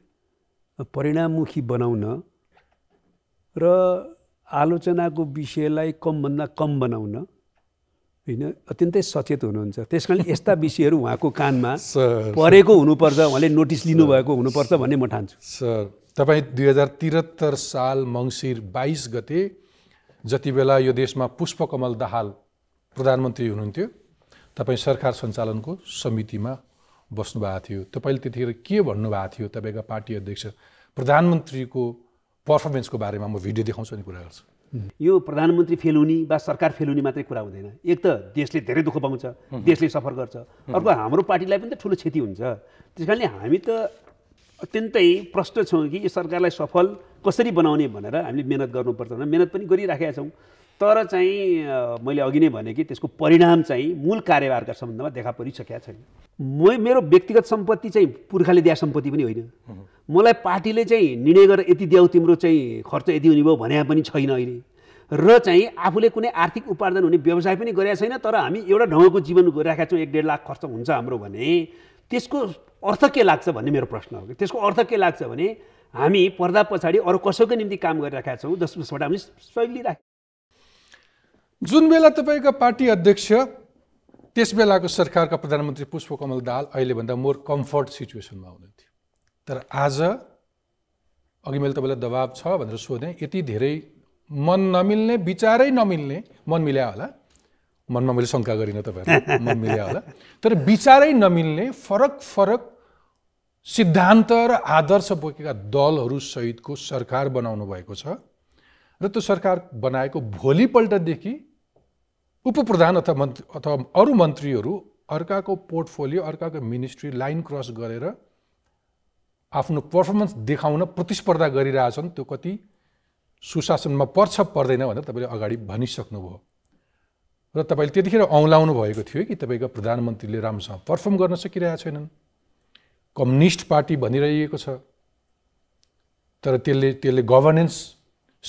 परिणाममुखी बनाउन र आलोचनाको विषयलाई कमभन्दा कम बनाउन होइन अत्यन्तै सचेत हुनुहुन्छ त्यस कारण यस्ता <laughs> विषयहरू उहाँको कानमा परेको हुनुपर्छ उहाँले नोटिस लिनुभएको हुनुपर्छ भन्ने म ठान्छु सर तपाईँ दुई हजार त्रिहत्तर साल मङ्सिर बाइस गते जति बेला यो देशमा पुष्पकमल दाहाल प्रधानमन्त्री हुनुहुन्थ्यो तपाईँ सरकार सञ्चालनको समितिमा बस्नुभएको थियो तपाईँले त्यतिखेर के भन्नुभएको थियो तपाईँका पार्टी अध्यक्ष प्रधानमन्त्रीको पर्फर्मेन्सको बारेमा म भिडियो देखाउँछु अनि कुरा गर्छु यो प्रधानमन्त्री फेल हुने वा सरकार फेल हुने मात्रै कुरा हुँदैन एक त देशले धेरै दुःख पाउँछ देशले सफर गर्छ अर्को हाम्रो पार्टीलाई पनि त ठुलो क्षति हुन्छ त्यस कारणले हामी त अत्यन्तै प्रष्ट छौँ कि यो सरकारलाई सफल कसरी बनाउने भनेर हामीले मिहिनेत गर्नुपर्छ भनेर मिहिनेत पनि गरिराखेका छौँ तर चाहिँ मैले अघि नै भने कि त्यसको परिणाम चाहिँ मूल कार्यभारका सम्बन्धमा देखा परिसकेका छैन म मेरो व्यक्तिगत सम्पत्ति चाहिँ पुर्खाले दिए सम्पत्ति पनि होइन मलाई पार्टीले चाहिँ निर्णय गरेर यति देऊ तिम्रो चाहिँ खर्च यति हुने भयो भने पनि छैन अहिले र चाहिँ आफूले कुनै आर्थिक उपार्जन हुने व्यवसाय पनि गरेका छैन तर हामी एउटा ढङ्गको जीवन गरिरहेका छौँ एक डेढ लाख खर्च हुन्छ हाम्रो भने त्यसको अर्थ के लाग्छ भन्ने मेरो प्रश्न हो कि त्यसको अर्थ के लाग्छ भने हामी पर्दा पछाडि अरू कसैको निम्ति काम गरिरहेका छौँ जस जसबाट हामी शैली राख जुन बेला तपाईँका पार्टी अध्यक्ष त्यस बेलाको सरकारका प्रधानमन्त्री पुष्पकमल दाल अहिलेभन्दा मोर कम्फर्ट सिचुएसनमा हुनुहुन्थ्यो तर आज अघि मैले तपाईँलाई दबाब छ भनेर सोधेँ यति धेरै मन नमिल्ने विचारै नमिल्ने मन मिल्या होला मनमा मैले शङ्का गरिनँ तपाईँहरू मन मिल्या होला तर विचारै नमिल्ने फरक फरक सिद्धान्त र आदर्श बोकेका दलहरूसहितको सरकार बनाउनु भएको छ र त्यो सरकार बनाएको भोलिपल्टदेखि उपप्रधान अथवा मन्त्री अथवा अरू मन्त्रीहरू अर्काको पोर्टफोलियो अर्काको मिनिस्ट्री लाइन क्रस गरेर आफ्नो पर्फर्मेन्स देखाउन प्रतिस्पर्धा गरिरहेछन् त्यो कति सुशासनमा पर्छ पर्दैन भनेर तपाईँले अगाडि भनिसक्नुभयो र तपाईँले त्यतिखेर औँलाउनु भएको थियो कि तपाईँको प्रधानमन्त्रीले राम्रोसँग पर्फर्म गर्न सकिरहेका छैनन् कम्युनिस्ट पार्टी भनिरहेको छ तर त्यसले त्यसले गभर्नेन्स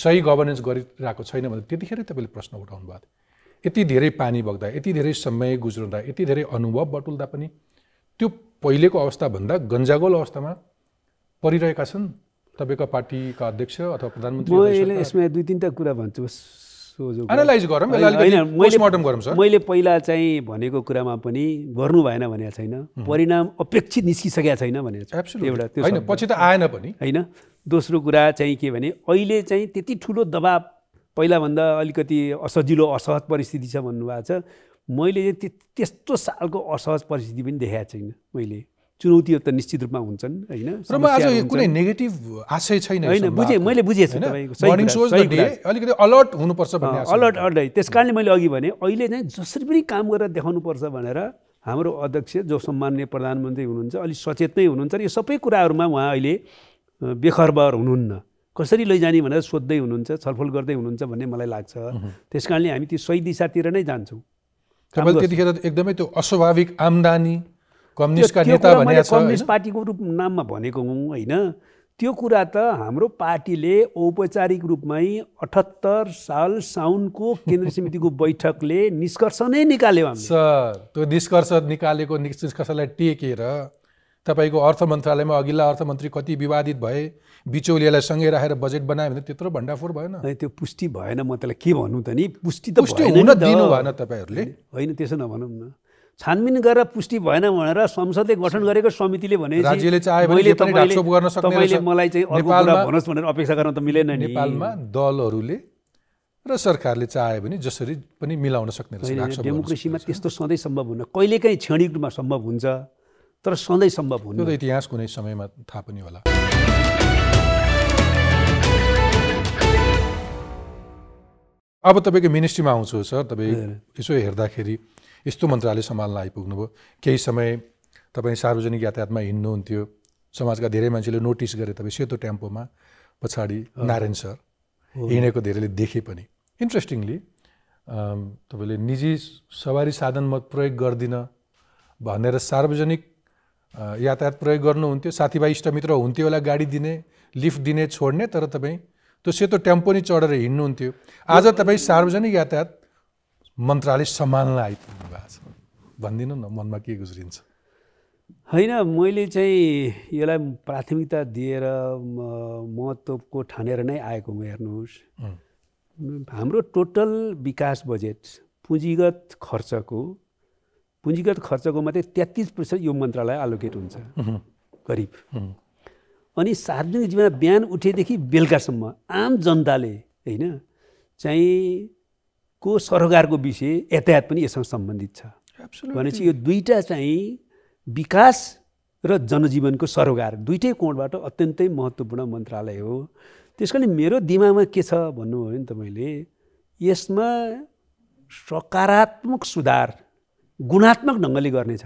सही गभर्नेन्स गरिरहेको छैन भनेर त्यतिखेरै तपाईँले प्रश्न उठाउनु भएको थियो यति धेरै पानी बग्दा यति धेरै समय गुज्रँदा यति धेरै अनुभव बटुल्दा पनि त्यो पहिलेको अवस्थाभन्दा गन्जागोल अवस्थामा परिरहेका छन् तपाईँको पार्टीका अध्यक्ष अथवा प्रधानमन्त्री यसमा दुई तिनवटा कुरा भन्छु एनालाइज गरौँ मैले पहिला चाहिँ भनेको कुरामा पनि गर्नु भएन भनेको छैन परिणाम अपेक्षित निस्किसकेका छैन भनेको एउटा पछि त आएन पनि होइन दोस्रो कुरा चाहिँ के भने अहिले चाहिँ त्यति ठुलो दबाब पहिलाभन्दा अलिकति असजिलो असहज परिस्थिति छ भन्नुभएको छ मैले त्यस्तो सालको असहज परिस्थिति पनि देखाएको छैन मैले चुनौतीहरू त निश्चित रूपमा हुन्छन् होइन कुनै नेगेटिभ आशय छैन होइन बुझेँ मैले बुझेछु अलिकति अलर्ट हुनुपर्छ अलर्ट अलर्ट त्यस कारणले मैले अघि भने अहिले चाहिँ जसरी पनि काम गरेर देखाउनुपर्छ भनेर हाम्रो अध्यक्ष जो सम्मान्य प्रधानमन्त्री हुनुहुन्छ अलिक सचेत नै हुनुहुन्छ र यो सबै कुराहरूमा उहाँ अहिले बेखरबर हुनुहुन्न कसरी लैजाने भनेर सोध्दै हुनुहुन्छ छलफल गर्दै हुनुहुन्छ भन्ने मलाई लाग्छ त्यस कारणले हामी त्यो सही दिशातिर नै जान्छौँ त्यतिखेर एकदमै त्यो अस्वाभाविक आम्दानी कम्युनिस्ट पार्टीको रूप नाममा भनेको हुँ होइन त्यो कुरा त हाम्रो पार्टीले औपचारिक रूपमै अठहत्तर साल साउनको केन्द्रीय समितिको <laughs> बैठकले निष्कर्ष नै निकाल्यो सर त्यो निष्कर्ष निकालेको निष्कर्षलाई टेकेर तपाईँको अर्थ मन्त्रालयमा अघिल्ला अर्थमन्त्री कति विवादित भए बिचौलियालाई सँगै राखेर बजेट बनायो भने त्यत्रो भण्डाफोर भएन त्यो पुष्टि भएन म त्यसलाई के भनौँ त नि पुष्टि त पुष्टि हुन दिनु भएन तपाईँहरूले होइन त्यसो नभनौँ न छानबिन गरेर पुष्टि भएन भनेर संसदले गठन गरेको समितिले भने राज्यले तपाईँले मलाई चाहिँ भनेर अपेक्षा गर्न त मिलेन नेपालमा दलहरूले र सरकारले चाह्यो भने जसरी पनि मिलाउन सक्ने रहेछ डेमोक्रेसीमा त्यस्तो सधैँ सम्भव हुन्न कहिलेकाहीँ क्षणिक रूपमा सम्भव हुन्छ तर सधैँ सम्भव हुन्छ त्यो इतिहास कुनै समयमा थाहा पनि होला अब तपाईँको मिनिस्ट्रीमा आउँछु सर तपाईँ यसो हेर्दाखेरि यस्तो मन्त्रालय सम्हाल्न आइपुग्नुभयो केही समय तपाईँ सार्वजनिक यातायातमा हिँड्नुहुन्थ्यो समाजका धेरै मान्छेले नोटिस गरे तपाईँ सेतो टेम्पोमा पछाडि नारायण सर हिँडेको धेरैले देखे पनि इन्ट्रेस्टिङली तपाईँले निजी सवारी साधन म प्रयोग गर्दिनँ भनेर सार्वजनिक यातायात प्रयोग गर्नुहुन्थ्यो साथीभाइ इष्टमित्र हुन्थ्यो होला गाडी दिने लिफ्ट दिने छोड्ने तर तपाईँ त्यो सेतो टेम्पो नै चढेर हिँड्नुहुन्थ्यो आज तपाईँ सार्वजनिक यातायात मन्त्रालय सम्हाल्न आइपुग्नु भएको छ भनिदिनु न मनमा के गुज्रिन्छ होइन मैले चाहिँ यसलाई प्राथमिकता दिएर महत्त्वको ठानेर नै आएको हुँ हेर्नुहोस् हाम्रो टोटल विकास बजेट पुँजीगत खर्चको पुँजीगत खर्चको मात्रै तेत्तिस प्रतिशत यो मन्त्रालय आलोकेट हुन्छ करिब अनि सार्वजनिक जीवनमा बिहान उठेदेखि बेलुकासम्म आम जनताले होइन चाहिँ को सरोकारको विषय यातायात पनि यससँग सम्बन्धित छ भनेपछि यो दुईवटा चाहिँ विकास र जनजीवनको सरोकार दुइटै कोणबाट अत्यन्तै महत्त्वपूर्ण मन्त्रालय हो त्यस कारण मेरो दिमागमा के छ भन्नुभयो भने तपाईँले यसमा सकारात्मक सुधार गुणात्मक ढङ्गले गर्नेछ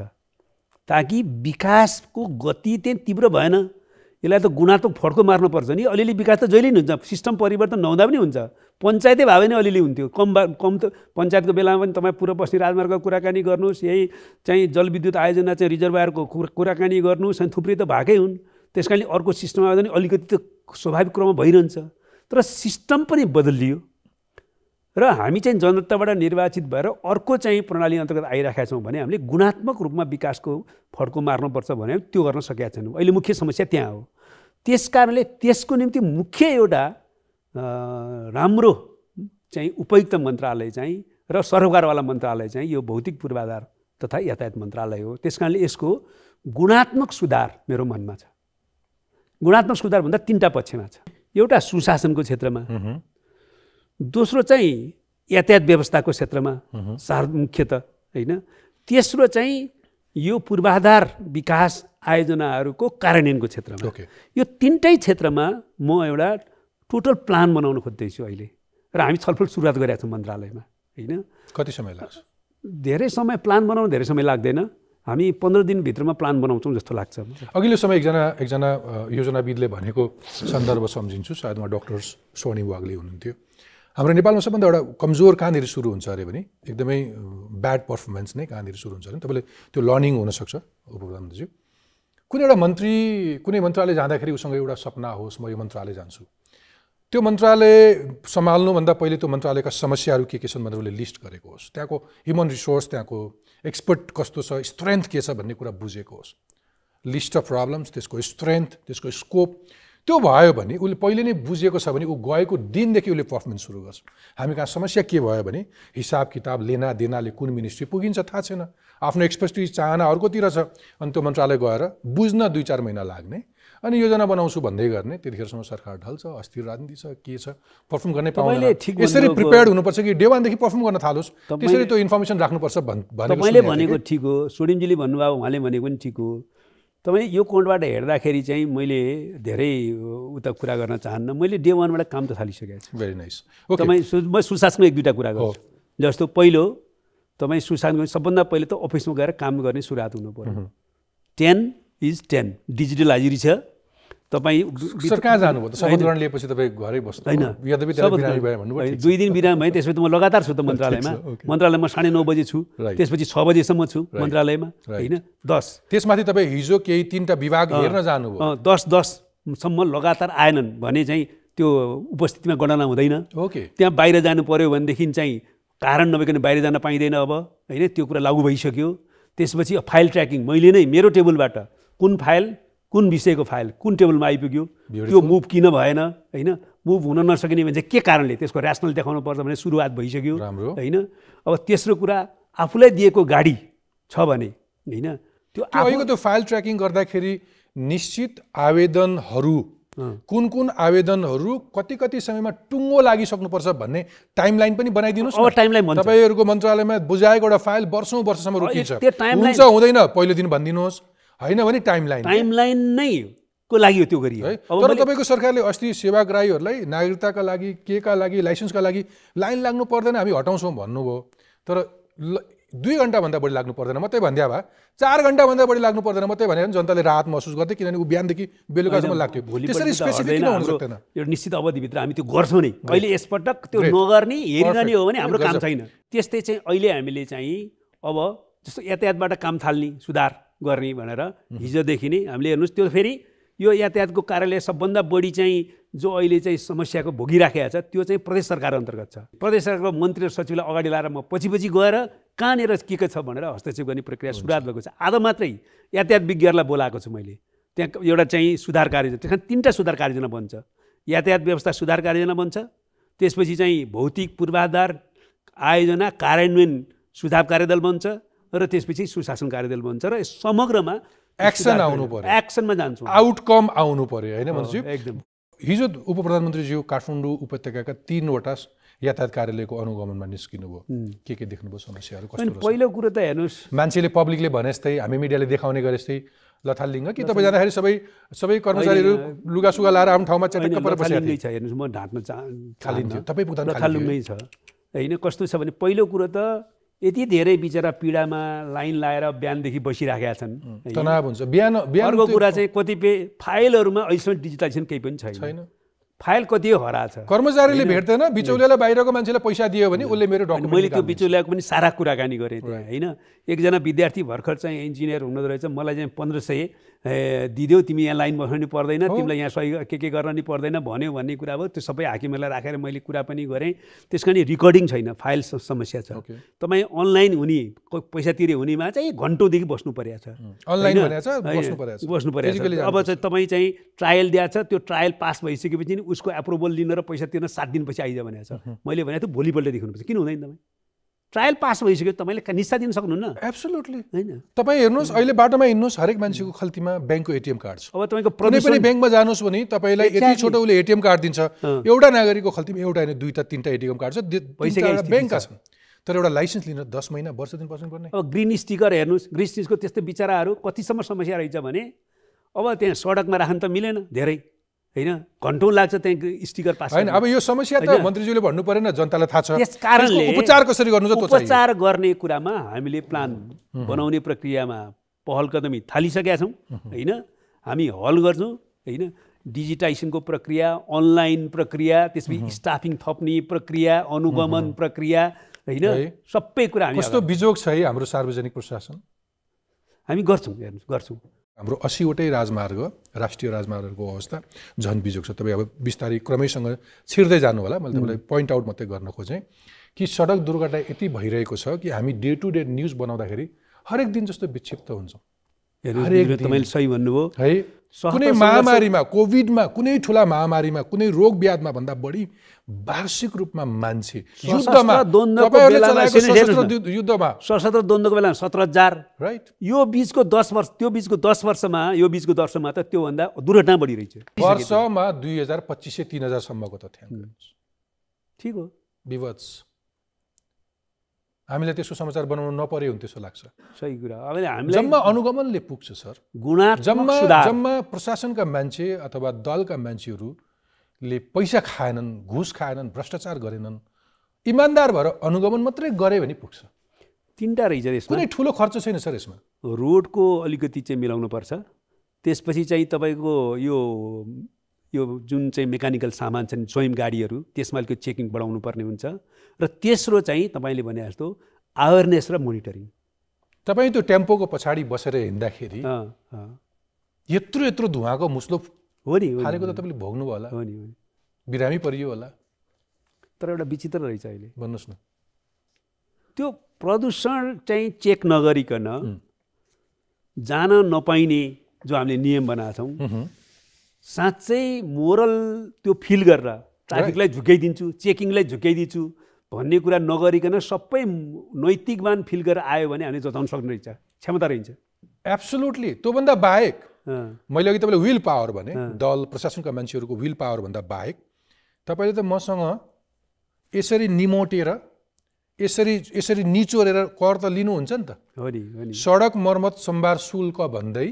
ताकि विकासको गति त्यहाँ तीव्र भएन यसलाई त गुणात्मक फड्को मार्नुपर्छ नि अलिअलि विकास त जहिले नै हुन्छ सिस्टम परिवर्तन नहुँदा पनि हुन्छ पञ्चायतै भए पनि अलिअलि हुन्थ्यो कम बा कम त पञ्चायतको बेलामा पनि तपाईँ पूर्व बस्ने राजमार्गको कुराकानी गर्नुहोस् यही चाहिँ जलविद्युत आयोजना चाहिँ रिजर्भयरको कुराकानी गर्नुहोस् अनि थुप्रै त भएकै हुन् त्यस कारणले अर्को सिस्टम आउँदा पनि अलिकति त स्वाभाविक क्रममा भइरहन्छ तर सिस्टम पनि बदलियो र हामी चाहिँ जनताबाट निर्वाचित भएर अर्को चाहिँ प्रणाली अन्तर्गत आइरहेका छौँ भने हामीले गुणात्मक रूपमा विकासको फड्को मार्नुपर्छ भने त्यो गर्न सकेका छैनौँ अहिले मुख्य समस्या त्यहाँ हो त्यस कारणले त्यसको निम्ति मुख्य एउटा राम्रो चाहिँ उपयुक्त मन्त्रालय चाहिँ र सरोकारवाला मन्त्रालय चाहिँ यो भौतिक पूर्वाधार तथा यातायात मन्त्रालय हो त्यस कारणले यसको गुणात्मक सुधार मेरो मनमा छ गुणात्मक सुधार भन्दा तिनवटा पक्षमा छ एउटा सुशासनको क्षेत्रमा दोस्रो चाहिँ यातायात व्यवस्थाको क्षेत्रमा सार मुख्यत होइन तेस्रो चाहिँ यो पूर्वाधार विकास आयोजनाहरूको कार्यान्वयनको क्षेत्रमा okay. यो तिनटै क्षेत्रमा म एउटा टोटल प्लान बनाउन खोज्दैछु अहिले र हामी छलफल सुरुवात गरेका छौँ मन्त्रालयमा होइन कति समय लाग्छ धेरै समय प्लान बनाउन धेरै समय लाग्दैन हामी पन्ध्र दिनभित्रमा प्लान बनाउँछौँ जस्तो लाग्छ अघिल्लो समय एकजना एकजना योजनाविदले भनेको सन्दर्भ सम्झिन्छु सायद उहाँ डक्टर स्वर्णी वाग्ले हुनुहुन्थ्यो हाम्रो नेपालमा सबभन्दा एउटा कमजोर कहाँनिर सुरु हुन्छ अरे भने एकदमै ब्याड पर्फर्मेन्स नै कहाँनिर सुरु हुन्छ अरे तपाईँले त्यो लर्निङ हुनसक्छ उप प्रधानमन्त्रीज्यू कुनै एउटा मन्त्री कुनै मन्त्रालय जाँदाखेरि उसँग एउटा सपना होस् म यो मन्त्रालय जान्छु त्यो मन्त्रालय सम्हाल्नुभन्दा पहिले त्यो मन्त्रालयका समस्याहरू के के छन् भनेर उसले लिस्ट गरेको होस् त्यहाँको ह्युमन रिसोर्स त्यहाँको एक्सपर्ट कस्तो छ स्ट्रेन्थ के छ भन्ने कुरा बुझेको होस् लिस्ट अफ प्रब्लम्स त्यसको स्ट्रेन्थ त्यसको स्कोप त्यो भयो भने उसले पहिले नै बुझेको छ भने ऊ गएको दिनदेखि उसले पर्फमेन्स सुरु गर्छ हामी कहाँ समस्या के भयो भने हिसाब किताब लेना देनाले कुन मिनिस्ट्री पुगिन्छ थाहा छैन आफ्नो एक्सपेक्टेड चाहना अर्कोतिर छ अनि त्यो मन्त्रालय गएर बुझ्न दुई चार महिना लाग्ने अनि योजना बनाउँछु भन्दै गर्ने त्यतिखेरसम्म सरकार ढल्छ अस्थिर राजनीति छ के छ पर्फर्म गर्ने पाउँदैन यसरी प्रिपेयर्ड हुनुपर्छ कि डे वानदेखि पर्फर्म गर्न थालोस् त्यसरी त्यो इन्फर्मेसन राख्नुपर्छ भनेको ठिक हो सोडिमजीले भन्नुभयो उहाँले भनेको पनि ठिक हो तपाईँ यो कोणबाट हेर्दाखेरि चाहिँ मैले धेरै उता कुरा गर्न चाहन्न मैले डे वानबाट काम त थालिसकेको छु भेरी नाइस तपाईँ सु म सुशासनमा एक दुईवटा कुरा गर्छु जस्तो पहिलो तपाईँ सुशासन सबभन्दा पहिले त अफिसमा गएर काम गर्ने सुरुवात हुनु पऱ्यो टेन इज टेन डिजिटलाइजरी छ तपाईँ कहाँ जानुभयो लिएपछि तपाईँ घरै बस्नु होइन दुई दिन बिराम भयो त्यसपछि म लगातार छु त मन्त्रालयमा मन्त्रालयमा साढे नौ बजी छु त्यसपछि छ बजीसम्म छु मन्त्रालयमा होइन दस त्यसमाथि तपाईँ हिजो केही तिनवटा विभाग हेर्न जानुभयो दस दससम्म लगातार आएनन् भने चाहिँ त्यो उपस्थितिमा गणना हुँदैन ओके त्यहाँ बाहिर जानु पऱ्यो भनेदेखि चाहिँ कारण नभइकन बाहिर जान पाइँदैन अब होइन त्यो कुरा लागु भइसक्यो त्यसपछि फाइल ट्र्याकिङ मैले नै मेरो टेबलबाट कुन फाइल कुन विषयको फाइल कुन टेबलमा आइपुग्यो त्यो मुभ किन भएन होइन मुभ हुन नसकिने भने चाहिँ के कारणले त्यसको ऱ्यासनल देखाउनु पर्छ भने सुरुवात भइसक्यो होइन अब तेस्रो कुरा आफूलाई दिएको गाडी छ भने होइन त्यो अहिलेको त्यो फाइल ट्र्याकिङ गर्दाखेरि निश्चित आवेदनहरू कुन कुन आवेदनहरू कति कति समयमा टुङ्गो लागिसक्नुपर्छ भन्ने टाइम लाइन पनि बनाइदिनुहोस् तपाईँहरूको मन्त्रालयमा बुझाएको एउटा फाइल वर्षौँ वर्षसम्म रोकिन्छ हुन्छ हुँदैन पहिलो दिन भनिदिनुहोस् होइन भने टाइम लाइन टाइम लाइन नै को लागि त्यो गरियो है तर तपाईँको सरकारले अस्ति सेवाग्राहीहरूलाई नागरिकताका लागि के का लागि लाइसेन्सका लागि लाइन लाग्नु पर्दैन हामी हटाउँछौँ भन्नुभयो तर दुई घन्टाभन्दा बढी लाग्नु पर्दैन मात्रै भनिदिए भए चार घन्टाभन्दा बढी लाग्नु पर्दैन मात्रै भनेर जनताले राहत महसुस गर्थे किनभने ऊ बिहानदेखि बेलुकासम्म लाग्थ्यो भोलि त्यसरी सक्दैन यो निश्चित अवधिभित्र हामी त्यो गर्छौँ नै अहिले यसपटक त्यो नगर्ने हेरिरहने हो भने हाम्रो काम छैन त्यस्तै चाहिँ अहिले हामीले चाहिँ अब जस्तो यातायातबाट काम थाल्ने सुधार गर्ने भनेर हिजोदेखि नै हामीले हेर्नुहोस् त्यो फेरि यो यातायातको कार्यालय सबभन्दा बढी चाहिँ जो अहिले चाहिँ समस्याको भोगिराखेको छ त्यो चाहिँ प्रदेश सरकार अन्तर्गत छ प्रदेश सरकारको मन्त्री र सचिवलाई अगाडि लाएर म पछि पछि गएर कहाँनिर के के छ भनेर हस्तक्षेप गर्ने प्रक्रिया सुरुवात भएको छ आज मात्रै यातायात विज्ञहरूलाई बोलाएको छु मैले त्यहाँ एउटा चाहिँ सुधार कार्ययोजना त्यस कारण तिनवटा सुधार कार्ययोजना बन्छ यातायात व्यवस्था सुधार कार्ययोजना बन्छ त्यसपछि चाहिँ भौतिक पूर्वाधार आयोजना कार्यान्वयन सुधार कार्यदल बन्छ र त्यसपछि सुशासन कार्यदल बन्छ र समग्रमा एक्सन आउनु पर्यो एक्सनमा जान्छु आउटकम आउनु पर्यो होइन एकदम हिजो उप प्रधानमन्त्रीज्यू काठमाडौँ उपत्यकाका तिनवटा यातायात कार्यालयको अनुगमनमा निस्किनुभयो के के देख्नुभयो समस्याहरू कस्तो पहिलो कुरो त हेर्नुहोस् मान्छेले पब्लिकले भने जस्तै हामी मिडियाले देखाउने गरे जस्तै लथालिङ्ग कि तपाईँ जाँदाखेरि सबै सबै कर्मचारीहरू लुगा सुगा लाएर आफ्नो ठाउँमा चटक्क परेर छ हेर्नुहोस् म ढाँट्न चाहन्छु तपाईँ पुग्दा लथालुङ्गै छ होइन कस्तो छ भने पहिलो कुरो त यति धेरै बिचरा पीडामा लाइन लाएर बिहानदेखि बसिराखेका छन् तनाव हुन्छ बिहान अर्को कुरा चाहिँ कतिपय फाइलहरूमा अहिलेसम्म डिजिटलाइजेसन केही पनि छैन छैन फाइल कति हरा छ कर्मचारीले भेट्दैन बिचौलियालाई बाहिरको मान्छेलाई पैसा दियो भने उसले मेरो डकुमेन्ट मैले त्यो बिचौलियाको पनि सारा कुराकानी गरेँ होइन एकजना विद्यार्थी भर्खर चाहिँ इन्जिनियर हुँदो रहेछ मलाई चाहिँ पन्ध्र सय दिदेऊ तिमी यहाँ लाइन बस्नु पर्दैन तिमीलाई यहाँ सही के के गर्न नि पर्दैन भन्यो भन्ने कुरा भयो त्यो सबै हाकिमहरूलाई राखेर मैले कुरा पनि गरेँ त्यस कारण रिकर्डिङ छैन फाइल समस्या छ तपाईँ अनलाइन हुने पैसा तिरे हुनेमा चाहिँ घन्टौँदेखि बस्नु परेको छ बस्नु परेको छ अब चाहिँ तपाईँ चाहिँ ट्रायल दिएको छ त्यो ट्रायल पास भइसकेपछि उसको एप्रुभल लिन र पैसा तिर्न सात दिनपछि आइज भनेको छ मैले भने त भोलिपल्ट देख्नुपर्छ किन हुँदैन तपाईँ ट्रायल पास भइसक्यो तपाईँले निस्ता दिन सक्नुहुन्न एब्सोल्युटली होइन तपाईँ हेर्नुहोस् अहिले बाटोमा हिँड्नुहोस् हरेक मान्छेको खल्तीमा ब्याङ्कको एटिएम कार्ड छ अब तपाईँको कुनै पनि ब्याङ्कमा जानुहोस् भने तपाईँलाई यति छोटो उसले एटिएम कार्ड दिन्छ एउटा नागरिकको खल्तीमा एउटा होइन दुईवटा तिनवटा एटिएम कार्ड छ भइसक्यो ब्याङ्कका छन् तर एउटा लाइसेन्स लिन दस महिना वर्ष दिन पर्छ पर्ने अब ग्रिन स्टिकर हेर्नुहोस् ग्रिन स्टिकको त्यस्तो बिचराहरू कतिसम्म समस्या रहेछ भने अब त्यहाँ सडकमा राख्न त मिलेन धेरै होइन घन्टौँ लाग्छ त्यहाँ स्टिकर पास होइन अब यो समस्या त मन्त्रीज्यूले भन्नु परेन जनतालाई थाहा छ यस कारणले उपचार कसरी गर्नु उपचार गर्ने कुरामा हामीले प्लान बनाउने प्रक्रियामा पहल कदमी थालिसकेका छौँ होइन हामी हल गर्छौँ होइन डिजिटाइजेसनको प्रक्रिया अनलाइन प्रक्रिया त्यसपछि स्टाफिङ थप्ने प्रक्रिया अनुगमन प्रक्रिया होइन सबै कुरा हामी कस्तो बिजोग छ है हाम्रो सार्वजनिक प्रशासन हामी गर्छौँ हेर्नु गर्छौँ हाम्रो असीवटै राजमार्ग राष्ट्रिय राजमार्गहरूको अवस्था झन् बिजोग छ तपाईँ अब बिस्तारै क्रमैसँग छिर्दै जानु होला मैले तपाईँलाई पोइन्ट आउट मात्रै गर्न खोजेँ कि सडक दुर्घटना यति भइरहेको छ कि हामी डे टु डे न्युज बनाउँदाखेरि हरेक दिन जस्तो विक्षिप्त हुन्छौँ हरेक तपाईँले सही भन्नुभयो है कुनै महामारीमा कोभिडमा कुनै ठुला महामारीमा कुनै रोग व्याधमा भन्दा बढी वार्षिक रूपमा मान्छे युद्धमा सशस्त्र द्वन्द्वको बेलामा सत्र हजार राइट यो बिचको दस वर्ष त्यो बिचको दस वर्षमा यो बिचको दर्शनमा त त्योभन्दा दुर्घटना बढिरहेछ वर्षमा दुई हजार पच्चिस सय तिन हजारसम्मको त ठिक हो विवत्स हामीले त्यसको समाचार बनाउनु नपरे हुन्थ्यो जस्तो लाग्छ सही कुरा हामीले जम्मा अनुगमनले पुग्छ सर गुणा जम्मा जम्मा प्रशासनका मान्छे अथवा दलका मान्छेहरूले पैसा खाएनन् घुस खाएनन् भ्रष्टाचार गरेनन् इमान्दार भएर अनुगमन मात्रै गरे भने पुग्छ तिनवटा रहेछ यसमा कुनै ठुलो खर्च छैन सर यसमा रोडको अलिकति चाहिँ मिलाउनुपर्छ त्यसपछि चाहिँ तपाईँको यो यो जुन चाहिँ मेकानिकल सामान छन् स्वयं गाडीहरू त्यसमा अलिकति चेकिङ बढाउनु पर्ने हुन्छ र तेस्रो चाहिँ तपाईँले भने जस्तो अवेरनेस र मोनिटरिङ तपाईँ त्यो टेम्पोको पछाडि बसेर हिँड्दाखेरि यत्रो यत्रो धुवाको मुस्लो हो नि हालेको त तपाईँले भोग्नुभयो होला हो नि हो नि बिरामी परियो होला तर एउटा विचित्र रहेछ अहिले भन्नुहोस् न त्यो प्रदूषण चाहिँ चेक नगरिकन जान नपाइने जो हामीले नियम बनाएका छौँ साँच्चै मोरल त्यो फिल गरेर ट्राफिकलाई झुक्याइदिन्छु चेकिङलाई झुक्याइदिन्छु भन्ने कुरा नगरिकन सबै नैतिकवान फिल गरेर आयो भने हामीले जताउन सक्ने रहेछ क्षमता रहन्छ एब्सोलुटली त्योभन्दा बाहेक मैले अघि तपाईँले विल पावर भने दल प्रशासनका मान्छेहरूको विल पावरभन्दा बाहेक तपाईँले त मसँग यसरी निमोटेर यसरी यसरी निचोरेर कर त लिनुहुन्छ नि त सडक मर्मत सम्भार शुल्क भन्दै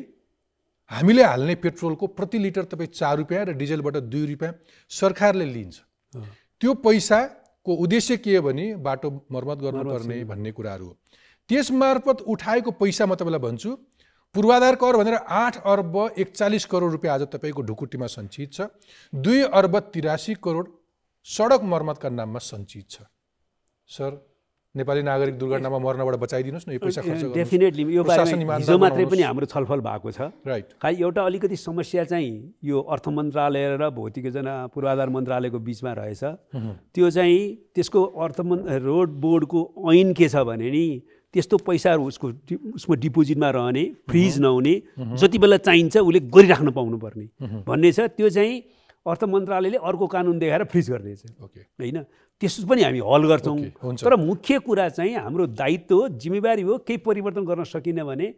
हामीले हाल्ने पेट्रोलको प्रति लिटर तपाईँ चार रुपियाँ र डिजलबाट दुई रुपियाँ सरकारले लिन्छ त्यो पैसाको उद्देश्य के हो भने बाटो मर्मत गर्नुपर्ने भन्ने कुराहरू हो त्यस मार्फत उठाएको पैसा म तपाईँलाई भन्छु पूर्वाधार कर भनेर आठ अर्ब एकचालिस करोड रुपियाँ आज तपाईँको ढुकुटीमा सञ्चित छ दुई अर्ब तिरासी करोड सडक मर्मतका नाममा सञ्चित छ सर नेपाली नागरिक दुर्घटनामा मर्नबाट बचाइदिनुहोस् न यो पैसा खर्च डेफिनेटली यो हिजो मात्रै पनि हाम्रो छलफल भएको छ राइट खालि एउटा अलिकति समस्या चाहिँ यो अर्थ मन्त्रालय र भौतिक योजना पूर्वाधार मन्त्रालयको बिचमा रहेछ त्यो चाहिँ त्यसको अर्थ रोड बोर्डको ऐन के छ भने नि त्यस्तो पैसाहरू उसको उसको डिपोजिटमा रहने फ्रिज नहुने जति बेला चाहिन्छ उसले गरिराख्न पाउनुपर्ने भन्ने छ त्यो चाहिँ अर्थ मन्त्रालयले अर्को कानुन देखाएर फ्रिज गर्नेछ होइन त्यस पनि हामी हल गर्छौँ तर मुख्य कुरा चाहिँ हाम्रो दायित्व हो जिम्मेवारी हो केही परिवर्तन गर्न सकिन भने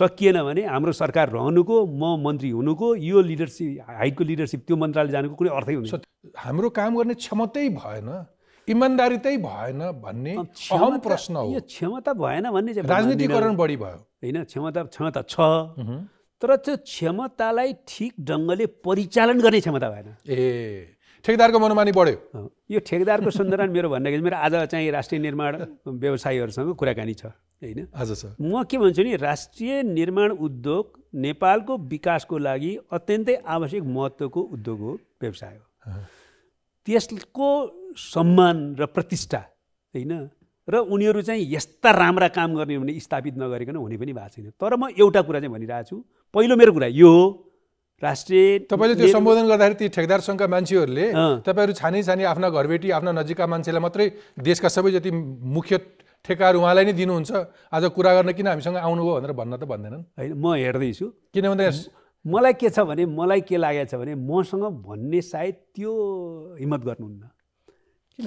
सकिएन भने हाम्रो सरकार रहनुको म मन्त्री हुनुको यो लिडरसिप हाइटको लिडरसिप त्यो मन्त्रालय जानुको कुनै अर्थै हुन्छ हाम्रो काम गर्ने क्षमतै भएन इमान्दारितै भएन भन्ने अहम प्रश्न हो यो क्षमता भएन भन्ने राजनीतिकरण बढी भयो होइन क्षमता क्षमता छ तर त्यो क्षमतालाई ठिक ढङ्गले परिचालन गर्ने क्षमता भएन ए ठेकदारको मनोमानी बढ्यो यो ठेकदारको सन्दर्भमा मेरो भन्दाखेरि मेरो आज चाहिँ राष्ट्रिय निर्माण व्यवसायीहरूसँग कुराकानी छ होइन आज छ म के भन्छु नि राष्ट्रिय निर्माण उद्योग नेपालको विकासको लागि अत्यन्तै आवश्यक महत्त्वको उद्योग हो व्यवसाय हो त्यसको सम्मान र प्रतिष्ठा होइन र उनीहरू चाहिँ यस्ता राम्रा काम गर्ने भने स्थापित नगरिकन हुने पनि भएको छैन तर म एउटा कुरा चाहिँ भनिरहेको छु पहिलो मेरो कुरा यो हो राष्ट्रिय तपाईँले त्यो सम्बोधन गर्दाखेरि ती ठेकदार सङ्घका मान्छेहरूले तपाईँहरू छानी छानी आफ्ना घरबेटी आफ्ना नजिकका मान्छेलाई मात्रै देशका सबै जति मुख्य ठेकाहरू उहाँलाई नै दिनुहुन्छ आज कुरा गर्न किन हामीसँग आउनुभयो भनेर भन्न त भन्दैनन् होइन म हेर्दैछु किन भन्दा मलाई के छ भने मलाई के लागेको छ भने मसँग भन्ने सायद त्यो हिम्मत गर्नुहुन्न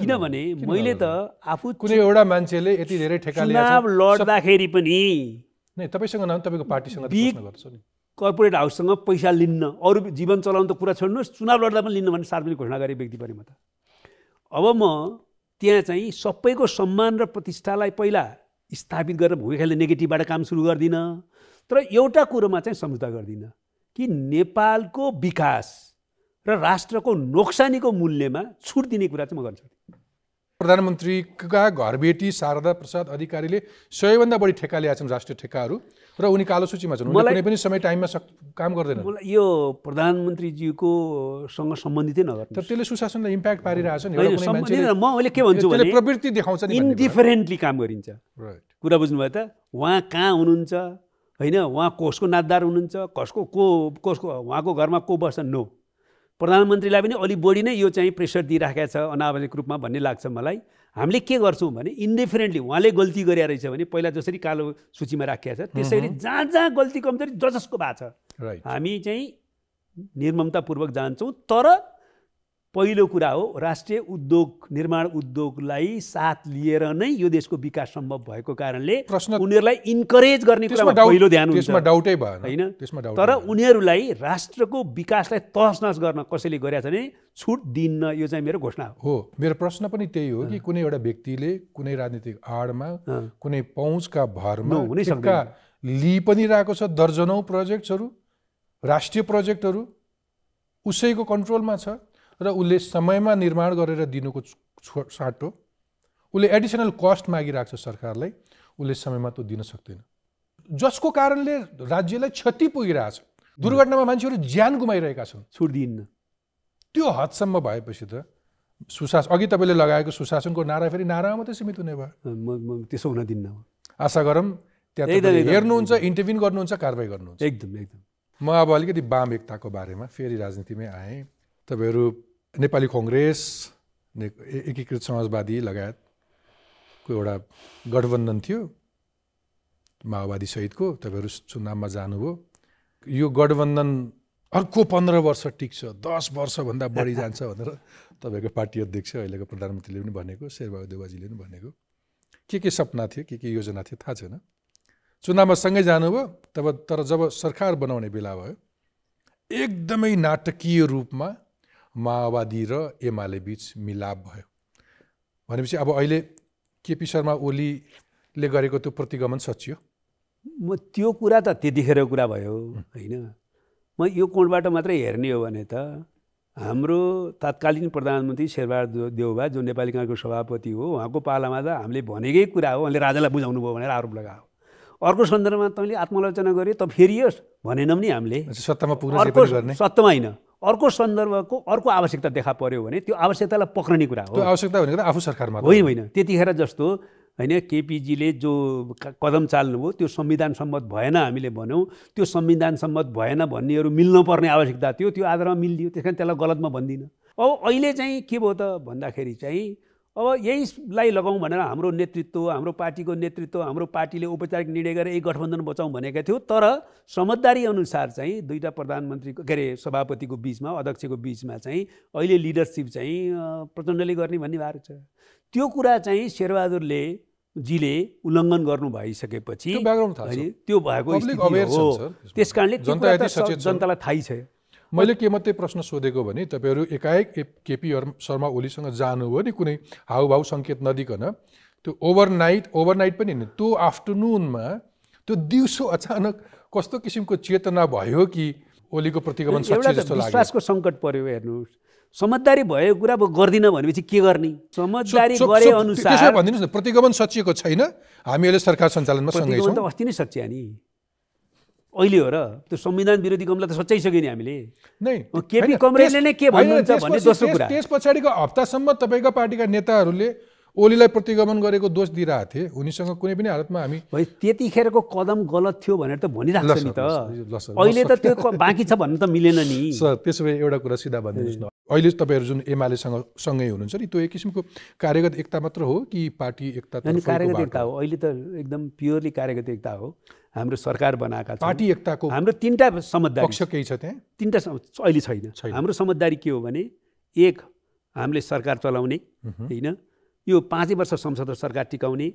किनभने मैले त आफू कुनै एउटा मान्छेले यति धेरै चुनाव लड्दाखेरि पनि तपाईँसँग न तपाईँको पार्टीसँग कर्पोरेट हाउससँग पैसा लिन्न अरू जीवन चलाउनु त कुरा छोड्नुहोस् चुनाव लड्दा पनि लिन्न भन्ने सार्वजनिक घोषणा गरेँ व्यक्ति पनि म त अब म त्यहाँ चाहिँ सबैको सम्मान र प्रतिष्ठालाई पहिला स्थापित गरेर भूमिकाले नेगेटिभबाट काम सुरु गर्दिनँ तर एउटा कुरोमा चाहिँ सम्झौता गर्दिनँ कि नेपालको विकास र राष्ट्रको नोक्सानीको मूल्यमा छुट दिने कुरा चाहिँ म गर्न सक्छु प्रधानमन्त्रीका घरबेटी शारदा प्रसाद अधिकारीले सबैभन्दा बढी ठेक्का ल्याएका छन् राष्ट्रिय ठेक्काहरू र उनी कालो सूचीमा छन् मलाई पनि समय टाइममा काम गर्दैन यो प्रधानमन्त्रीज्यूको सँग सम्बन्धितै नगर तर त्यसले सुशासनलाई इम्प्याक्ट पारिरहेछ नि म अहिले के भन्छु भने प्रवृत्ति देखाउँछ इन्डिफरेन्टली काम गरिन्छ कुरा बुझ्नुभयो त उहाँ कहाँ हुनुहुन्छ होइन उहाँ कसको नातदार हुनुहुन्छ कसको को कसको उहाँको घरमा को बस्छ नो प्रधानमन्त्रीलाई पनि अलि बढी नै यो चाहिँ प्रेसर दिइराखेको छ अनावश्यक रूपमा भन्ने लाग्छ मलाई हामीले के गर्छौँ भने इन्डिफरेन्टली उहाँले गल्ती गरे रहेछ भने पहिला जसरी कालो सूचीमा राखिएको छ त्यसरी जहाँ जहाँ गल्ती कमजोरी जसको भएको छ हामी चाहिँ निर्ममतापूर्वक जान्छौँ तर पहिलो कुरा हो राष्ट्रिय उद्योग निर्माण उद्योगलाई साथ लिएर नै यो देशको विकास सम्भव भएको कारणले प्रश्न उनीहरूलाई इन्करेज गर्ने कुरामा पहिलो ध्यान डाउटै भएन होइन तर उनीहरूलाई राष्ट्रको विकासलाई तहस नहस गर्न कसैले गरेका छ भने छुट दिन्न यो चाहिँ मेरो घोषणा हो मेरो प्रश्न पनि त्यही हो कि कुनै एउटा व्यक्तिले कुनै राजनीतिक आडमा कुनै पहुँचका भरमा लि पनि रहेको छ दर्जनौ प्रोजेक्टहरू राष्ट्रिय प्रोजेक्टहरू उसैको कन्ट्रोलमा छ र उसले समयमा निर्माण गरेर दिनुको साटो उसले एडिसनल कस्ट मागिरहेको छ सरकारलाई उसले समयमा त्यो दिन सक्दैन जसको कारणले राज्यलाई क्षति पुगिरहेछ दुर्घटनामा मान्छेहरू ज्यान गुमाइरहेका छन् दिइन्न त्यो हदसम्म भएपछि त सुशासन अघि तपाईँले लगाएको सुशासनको नारा फेरि नारामा मात्रै सीमित हुने भयो त्यसो हुन दिन्न आशा गरौँ त्यहाँ हेर्नुहुन्छ इन्टरभ्यु गर्नुहुन्छ कारवाही गर्नुहुन्छ एकदम एकदम म अब अलिकति वाम एकताको बारेमा फेरि राजनीतिमै आएँ तपाईँहरू नेपाली कङ्ग्रेस ने एकीकृत समाजवादी लगायतको एउटा गठबन्धन थियो माओवादी सहितको तपाईँहरू चुनावमा जानुभयो यो गठबन्धन अर्को पन्ध्र वर्ष टिक्छ दस वर्षभन्दा बढी जान्छ भनेर <laughs> तपाईँको पार्टी अध्यक्ष अहिलेको प्रधानमन्त्रीले पनि भनेको शेरबहादुर देवाजीले पनि भनेको के के सपना थियो के के योजना थियो थाहा छैन चुनावमा सँगै जानुभयो तब तर जब सरकार बनाउने बेला भयो एकदमै नाटकीय रूपमा माओवादी र एमाले बिच मिलाप भयो भनेपछि अब अहिले केपी शर्मा ओलीले गरेको त्यो प्रतिगमन सचियो म त्यो कुरा त त्यतिखेरको कुरा भयो होइन म यो कोणबाट मात्रै हेर्ने हो भने त हाम्रो तत्कालीन प्रधानमन्त्री शेरबहादुर देउबा जो नेपाली काङ्ग्रेसको सभापति हो उहाँको पालामा त हामीले भनेकै कुरा हो उहाँले राजालाई बुझाउनु भयो भनेर आरोप लगायो अर्को सन्दर्भमा तैँले आत्मालोचना गरे त फेरियोस् भनेनौँ नि हामीले सत्तामा पुग्नु सत्तामा होइन अर्को सन्दर्भको अर्को आवश्यकता देखा पऱ्यो भने त्यो आवश्यकतालाई पक्रने कुरा हो आवश्यकता भनेको आफू सरकारमा होइन होइन त्यतिखेर जस्तो होइन केपिजीले जो कदम चाल्नुभयो त्यो संविधान सम्मत भएन हामीले भन्यौँ त्यो संविधान सम्मत भएन भन्नेहरू मिल्नुपर्ने आवश्यकता थियो त्यो आधारमा मिलिदियो त्यस कारण त्यसलाई गलतमा भन्दिनँ अब अहिले चाहिँ के भयो त भन्दाखेरि चाहिँ अब यहीलाई लगाउँ भनेर हाम्रो नेतृत्व हाम्रो पार्टीको नेतृत्व हाम्रो पार्टीले औपचारिक निर्णय गरेर यही गठबन्धन बचाउँ भनेका थियो तर समझदारी अनुसार चाहिँ दुईवटा प्रधानमन्त्रीको के अरे सभापतिको बिचमा अध्यक्षको बिचमा चाहिँ अहिले लिडरसिप चाहिँ प्रचण्डले गर्ने भन्ने भएको छ त्यो कुरा चाहिँ शेरबहादुरले जीले उल्लङ्घन गर्नु भइसकेपछि त्यो भएको त्यस कारणले जनतालाई थाहै छ मैले के मात्रै प्रश्न सोधेको भने तपाईँहरू एकाएक केपी शर्मा ओलीसँग जानुभयो नि कुनै हाउभाउ सङ्केत नदिकन त्यो ओभरनाइट ओभरनाइट पनि होइन त्यो आफ्टरनुनमा त्यो दिउँसो अचानक कस्तो किसिमको चेतना भयो कि ओलीको प्रतिगमन जस्तो लाग्यो विश्वासको सङ्कट पर्यो हेर्नुहोस् समझदारी भएको कुरा अब गर्दिनँ भनेपछि के गर्ने समझदारी गरे अनुसार भनिदिनुहोस् न प्रतिगमन सचिएको छैन हामी अहिले सरकार सञ्चालनमा अस्ति नै नि अहिले हो र त्यो संविधान विरोधी गमला त सच्याइसक्यो नि हामीले नै केपी कमरेडले नै के भन्नुहुन्छ भन्ने दोस्रो कुरा त्यस पछाडिको हप्तासम्म तपाईँको पार्टीका नेताहरूले ओलीलाई प्रतिगमन गरेको दोष दिइरहेको थिएँ उनीसँग कुनै पनि हालतमा हामी त्यतिखेरको कदम गलत थियो भनेर त भनिरहेको छ नि त अहिले त त्यो बाँकी छ भन्नु त मिलेन नि सर त्यसो भए एउटा कुरा सिधा भनिदिनुहोस् न अहिले तपाईँहरू जुन एमालेसँग सँगै हुनुहुन्छ नि त्यो एक किसिमको कार्यगत एकता मात्र हो कि पार्टी एकता कार्यगत एकता हो अहिले त एकदम प्योरली कार्यगत एकता हो हाम्रो सरकार बनाएका पार्टी एकताको हाम्रो तिनवटा समझदारी पक्ष केही छ त्यहाँ तिनवटा अहिले छैन हाम्रो समझदारी के हो भने एक हामीले सरकार चलाउने होइन यो पाँचै वर्ष संसद सरकार टिकाउने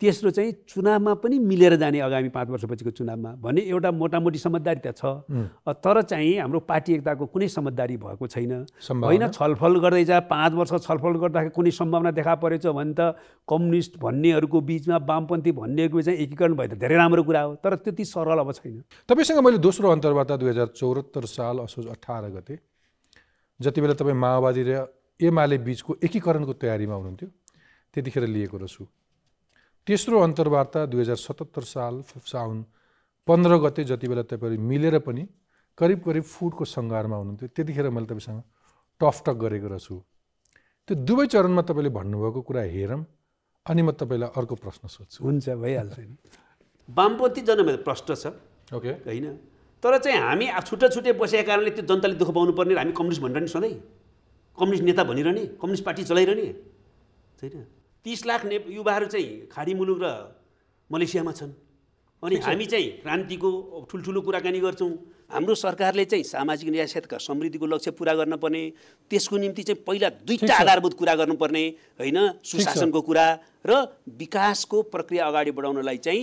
तेस्रो चाहिँ चुनावमा पनि मिलेर जाने आगामी पाँच वर्षपछिको चुनावमा भन्ने एउटा मोटामोटी समझदारी त छ तर चाहिँ हाम्रो पार्टी एकताको कुनै समझदारी भएको छैन होइन छलफल गर्दै जा पाँच वर्ष छलफल गर्दाखेरि कुनै सम्भावना देखा परेछ भने त कम्युनिस्ट भन्नेहरूको बिचमा वामपन्थी भन्नेहरूको चाहिँ एकीकरण भयो त धेरै राम्रो कुरा हो तर त्यति सरल अब छैन तपाईँसँग मैले दोस्रो अन्तर्वार्ता दुई हजार चौहत्तर साल असोज अठार गते जति बेला तपाईँ माओवादी र एमाले बिचको एकीकरणको तयारीमा हुनुहुन्थ्यो त्यतिखेर लिएको रहेछु तेस्रो अन्तर्वार्ता दुई हजार सतहत्तर साल साउन पन्ध्र गते जति बेला तपाईँहरू मिलेर पनि करिब करिब फुटको सङ्घारमा हुनुहुन्थ्यो त्यतिखेर मैले तपाईँसँग टफटक गरेको रहेछु त्यो दुवै चरणमा तपाईँले भन्नुभएको कुरा हेरौँ अनि म तपाईँलाई अर्को प्रश्न सोध्छु हुन्छ भइहाल्छ नि वामपन्थी जनमेल प्रश्न छ ओके होइन तर चाहिँ हामी छुट्टा छुट्टै बसेको कारणले त्यो जनताले दुःख पाउनु पर्ने हामी कम्युनिस्ट भनिरहने सधैँ कम्युनिस्ट नेता भनिरहने कम्युनिस्ट पार्टी चलाइरहने छैन तिस लाख ने युवाहरू चाहिँ खाडी मुलुक र मलेसियामा छन् अनि हामी चाहिँ क्रान्तिको ठुल्ठुलो कुराकानी गर्छौँ हाम्रो सरकारले चाहिँ सामाजिक न्याय क्षेत्रका समृद्धिको लक्ष्य पुरा गर्नुपर्ने त्यसको निम्ति चाहिँ पहिला दुईवटा आधारभूत कुरा गर्नुपर्ने होइन सुशासनको कुरा र विकासको प्रक्रिया अगाडि बढाउनलाई चाहिँ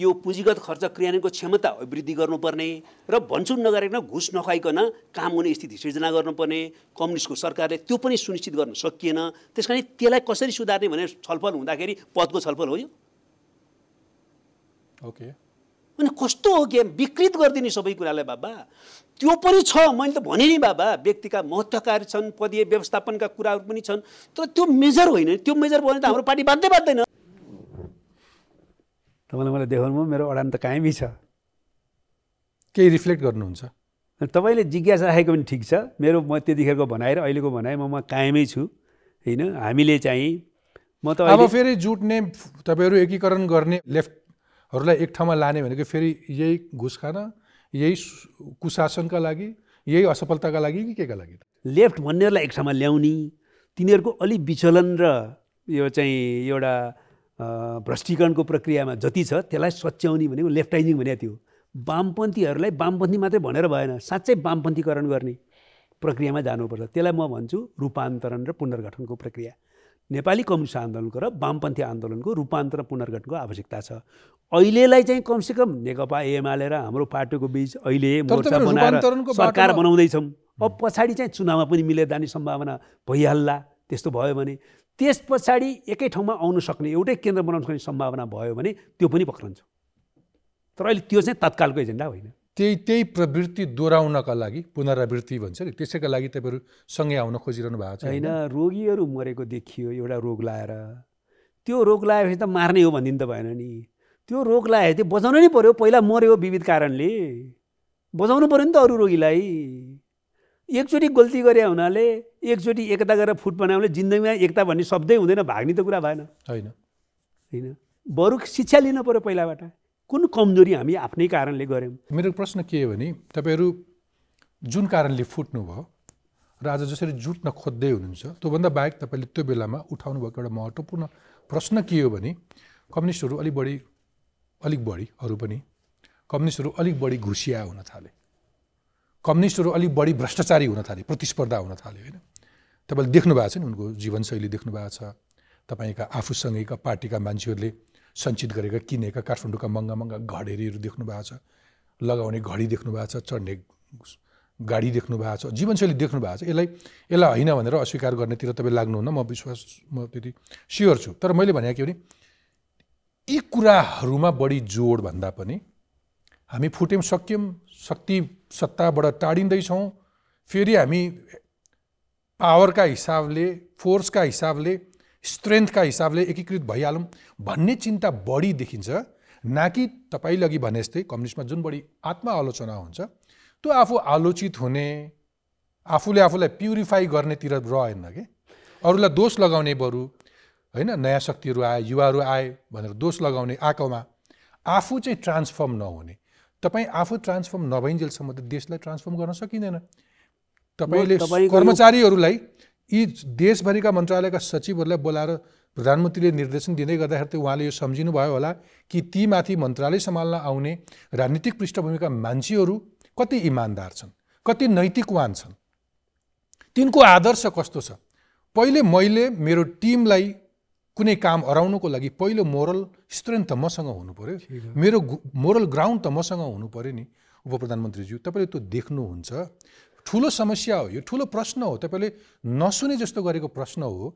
यो पुँजीगत खर्च क्रियान्वयनको क्षमता वृद्धि गर्नुपर्ने र भन्छु नगरिकन घुस नखुवाइकन काम हुने स्थिति सृजना गर्नुपर्ने कम्युनिस्टको सरकारले त्यो पनि सुनिश्चित गर्न सकिएन त्यस कारण त्यसलाई कसरी सुधार्ने भनेर छलफल हुँदाखेरि पदको छलफल हो यो ओके अनि कस्तो हो कि विकृत गरिदिने सबै कुरालाई बाबा त्यो पनि छ मैले त भने नि बाबा व्यक्तिका महत्त्वकारी छन् पदीय व्यवस्थापनका कुराहरू पनि छन् तर त्यो मेजर होइन त्यो मेजर भयो भने त हाम्रो पार्टी बाँध्दै बाध्दैन तपाईँलाई मलाई देखाउनु मेरो अडान त कायमै छ केही रिफ्लेक्ट गर्नुहुन्छ तपाईँले जिज्ञासा राखेको पनि ठिक छ मेरो म त्यतिखेरको भनाइ र अहिलेको भनाए म म कायमै छु होइन हामीले चाहिँ म त अब फेरि जुट्ने तपाईँहरू एकीकरण गर्ने लेफ्टहरूलाई एक ठाउँमा लाने भनेको फेरि यही घुस यही कुशासनका लागि यही असफलताका लागि कि केका लागि लेफ्ट भन्नेहरूलाई एक ठाउँमा ल्याउने तिनीहरूको अलिक विचलन र यो चाहिँ एउटा भ्रष्टीकरणको प्रक्रियामा जति छ त्यसलाई सच्याउने भनेको लेफ्टाइजिङ भनेको थियो वामपन्थीहरूलाई वामपन्थी मात्रै भनेर भएन साँच्चै वामपन्थीकरण गर्ने प्रक्रियामा जानुपर्छ त्यसलाई म भन्छु रूपान्तरण र पुनर्गठनको प्रक्रिया नेपाली कम्युनिस्ट आन्दोलनको र वामपन्थी आन्दोलनको रूपान्तर पुनर्गठनको आवश्यकता छ अहिलेलाई चाहिँ कमसेकम नेकपा एमाले र हाम्रो पार्टीको बिच अहिले मोर्चा बनाएर सरकार बनाउँदैछौँ अब पछाडि चाहिँ चुनावमा पनि मिलेर जाने सम्भावना भइहाल्ला त्यस्तो भयो भने त्यस पछाडि एकै ठाउँमा आउन सक्ने एउटै केन्द्र बनाउन सक्ने सम्भावना भयो भने त्यो पनि पक्रन्छ तर अहिले त्यो चाहिँ तत्कालको एजेन्डा होइन त्यही त्यही प्रवृत्ति दोहोऱ्याउनका लागि पुनरावृत्ति भन्छ नि त्यसैका लागि तपाईँहरू सँगै आउन खोजिरहनु भएको छ होइन रोगीहरू मरेको देखियो एउटा रोग लाएर त्यो रोग लाएपछि त मार्ने हो भनिदिनु त भएन नि त्यो रोग लाएपछि बजाउनु नै पऱ्यो पहिला मऱ्यो विविध कारणले बजाउनु पऱ्यो नि त अरू रोगीलाई एकचोटि गल्ती गरे हुनाले एकचोटि एकता गरेर फुट बनाउने जिन्दगीमा एकता भन्ने शब्दै हुँदैन भाग्ने त कुरा भएन होइन होइन बरु शिक्षा लिन पऱ्यो पहिलाबाट कुन कमजोरी हामी आफ्नै कारणले गऱ्यौँ मेरो प्रश्न के हो भने तपाईँहरू जुन कारणले फुट्नुभयो र आज जसरी जुट्न खोज्दै हुनुहुन्छ त्योभन्दा बाहेक तपाईँले त्यो बेलामा उठाउनु भएको एउटा महत्त्वपूर्ण प्रश्न के हो भने कम्युनिस्टहरू अलिक बढी अलिक बढी अरू पनि कम्युनिस्टहरू अलिक बढी घुसिया हुन थाले कम्युनिस्टहरू अलिक बढी भ्रष्टाचारी हुन थाले प्रतिस्पर्धा हुन थाल्यो होइन तपाईँले देख्नु भएको छ नि उनको जीवनशैली देख्नु भएको छ तपाईँका आफूसँगैका पार्टीका मान्छेहरूले सञ्चित गरेका किनेका काठमाडौँका महँगा महँगा घडेरीहरू देख्नु भएको छ लगाउने घडी देख्नु भएको छ चढ्ने गाडी देख्नु भएको छ जीवनशैली देख्नु भएको छ यसलाई यसलाई होइन भनेर अस्वीकार गर्नेतिर तपाईँ लाग्नुहुन्न म विश्वास म त्यति स्योर छु तर मैले भने के भने यी कुराहरूमा बढी जोड भन्दा पनि हामी फुट्यौँ सक्यौँ शक्ति सत्ताबाट टाढिँदैछौँ फेरि हामी पावरका हिसाबले फोर्सका हिसाबले स्ट्रेन्थका हिसाबले एकीकृत भइहालौँ भन्ने चिन्ता बढी देखिन्छ न कि तपाईँले अघि भने जस्तै कम्युनिस्टमा जुन बढी आत्मआलोचना हुन्छ त्यो आफू आलोचित हुने आफूले आफूलाई प्युरिफाई गर्नेतिर रहेन कि अरूलाई दोष लगाउने बरु होइन नयाँ शक्तिहरू आए युवाहरू आए भनेर दोष लगाउने आएकोमा आफू चाहिँ ट्रान्सफर्म नहुने तपाईँ आफू ट्रान्सफर्म नभइन्जेलसम्म त देशलाई ट्रान्सफर्म गर्न सकिँदैन तपाईँले कर्मचारीहरूलाई यी देशभरिका मन्त्रालयका सचिवहरूलाई बोलाएर प्रधानमन्त्रीले निर्देशन दिँदै गर्दाखेरि त उहाँले यो सम्झिनुभयो होला कि तीमाथि मन्त्रालय सम्हाल्न आउने राजनीतिक पृष्ठभूमिका मान्छेहरू कति इमान्दार छन् कति नैतिकवान छन् तिनको आदर्श कस्तो छ पहिले मैले मेरो टिमलाई कुनै काम अराउनुको लागि पहिलो मोरल स्ट्रेन्थ त मसँग हुनु पऱ्यो मेरो मोरल ग्राउन्ड त मसँग हुनु पऱ्यो नि उप प्रधानमन्त्रीज्यू तपाईँले त्यो देख्नुहुन्छ ठुलो समस्या हो यो ठुलो प्रश्न हो तपाईँले नसुने जस्तो गरेको प्रश्न हो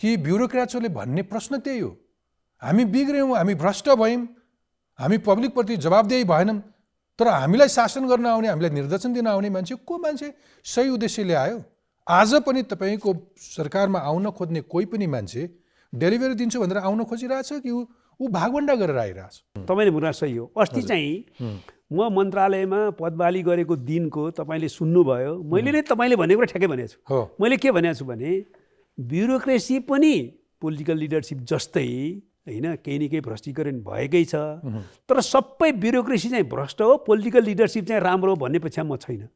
कि ब्युरोक्राट्सहरूले भन्ने प्रश्न त्यही हो हामी बिग्रियौँ हामी भ्रष्ट भयौँ हामी पब्लिकप्रति जवाबदेही भएनौँ तर हामीलाई शासन गर्न आउने हामीलाई निर्देशन दिन आउने मान्छे को मान्छे सही उद्देश्यले आयो आज पनि तपाईँको सरकारमा आउन खोज्ने कोही पनि मान्छे डेलिभरी दिन्छु भनेर आउन खोजिरहेछ कि ऊ भागवण्डा गरेर आइरहेछ तपाईँले गुनासो सही हो अस्ति चाहिँ म मन्त्रालयमा पदबाली गरेको दिनको तपाईँले सुन्नुभयो मैले नै तपाईँले भनेको कुरा ठ्याक्कै भनेको छु मैले के भनेको छु भने ब्युरोक्रेसी पनि पोलिटिकल लिडरसिप जस्तै होइन केही न केही भ्रष्टीकरण भएकै छ तर सबै ब्युरोक्रेसी चाहिँ भ्रष्ट हो पोलिटिकल लिडरसिप चाहिँ राम्रो हो भन्ने पछि म छैन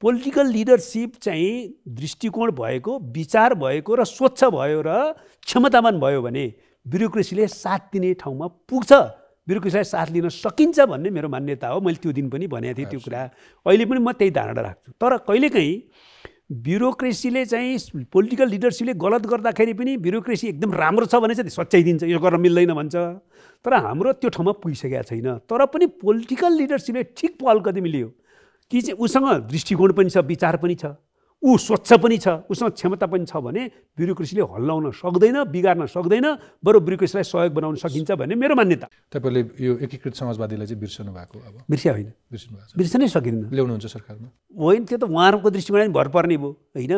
पोलिटिकल लिडरसिप चाहिँ दृष्टिकोण भएको विचार भएको र स्वच्छ भयो र क्षमतावान भयो भने ब्युरोक्रेसीले साथ दिने ठाउँमा पुग्छ ब्युरोक्रेसीलाई साथ लिन सकिन्छ भन्ने मेरो मान्यता हो मैले त्यो दिन पनि भनेको थिएँ त्यो कुरा अहिले पनि म त्यही धारणा राख्छु तर कहिलेकाहीँ ब्युरोक्रेसीले चाहिँ पोलिटिकल लिडरसिपले गलत गर्दाखेरि पनि ब्युरोक्रेसी एकदम राम्रो छ भने चाहिँ सच्याइदिन्छ यो गर्न मिल्दैन भन्छ तर हाम्रो त्यो ठाउँमा पुगिसकेको छैन तर पनि पोलिटिकल लिडरसिपले ठिक पहल कति मिल्यो कि चाहिँ उसँग दृष्टिकोण पनि छ विचार पनि छ ऊ स्वच्छ पनि छ उसँग क्षमता पनि छ भने ब्युरोक्रेसीले हल्लाउन सक्दैन बिगार्न सक्दैन बरु ब्युरोक्रेसीलाई सहयोग बनाउन सकिन्छ भन्ने मेरो मान्यता तपाईँले यो एकीकृत समाजवादीलाई चाहिँ बिर्सनु भएको अब बिर्स्या होइन बिर्सनै सकिँदैन ल्याउनुहुन्छ सरकारमा होइन त्यो त उहाँहरूको दृष्टिकोण भर पर्ने भयो होइन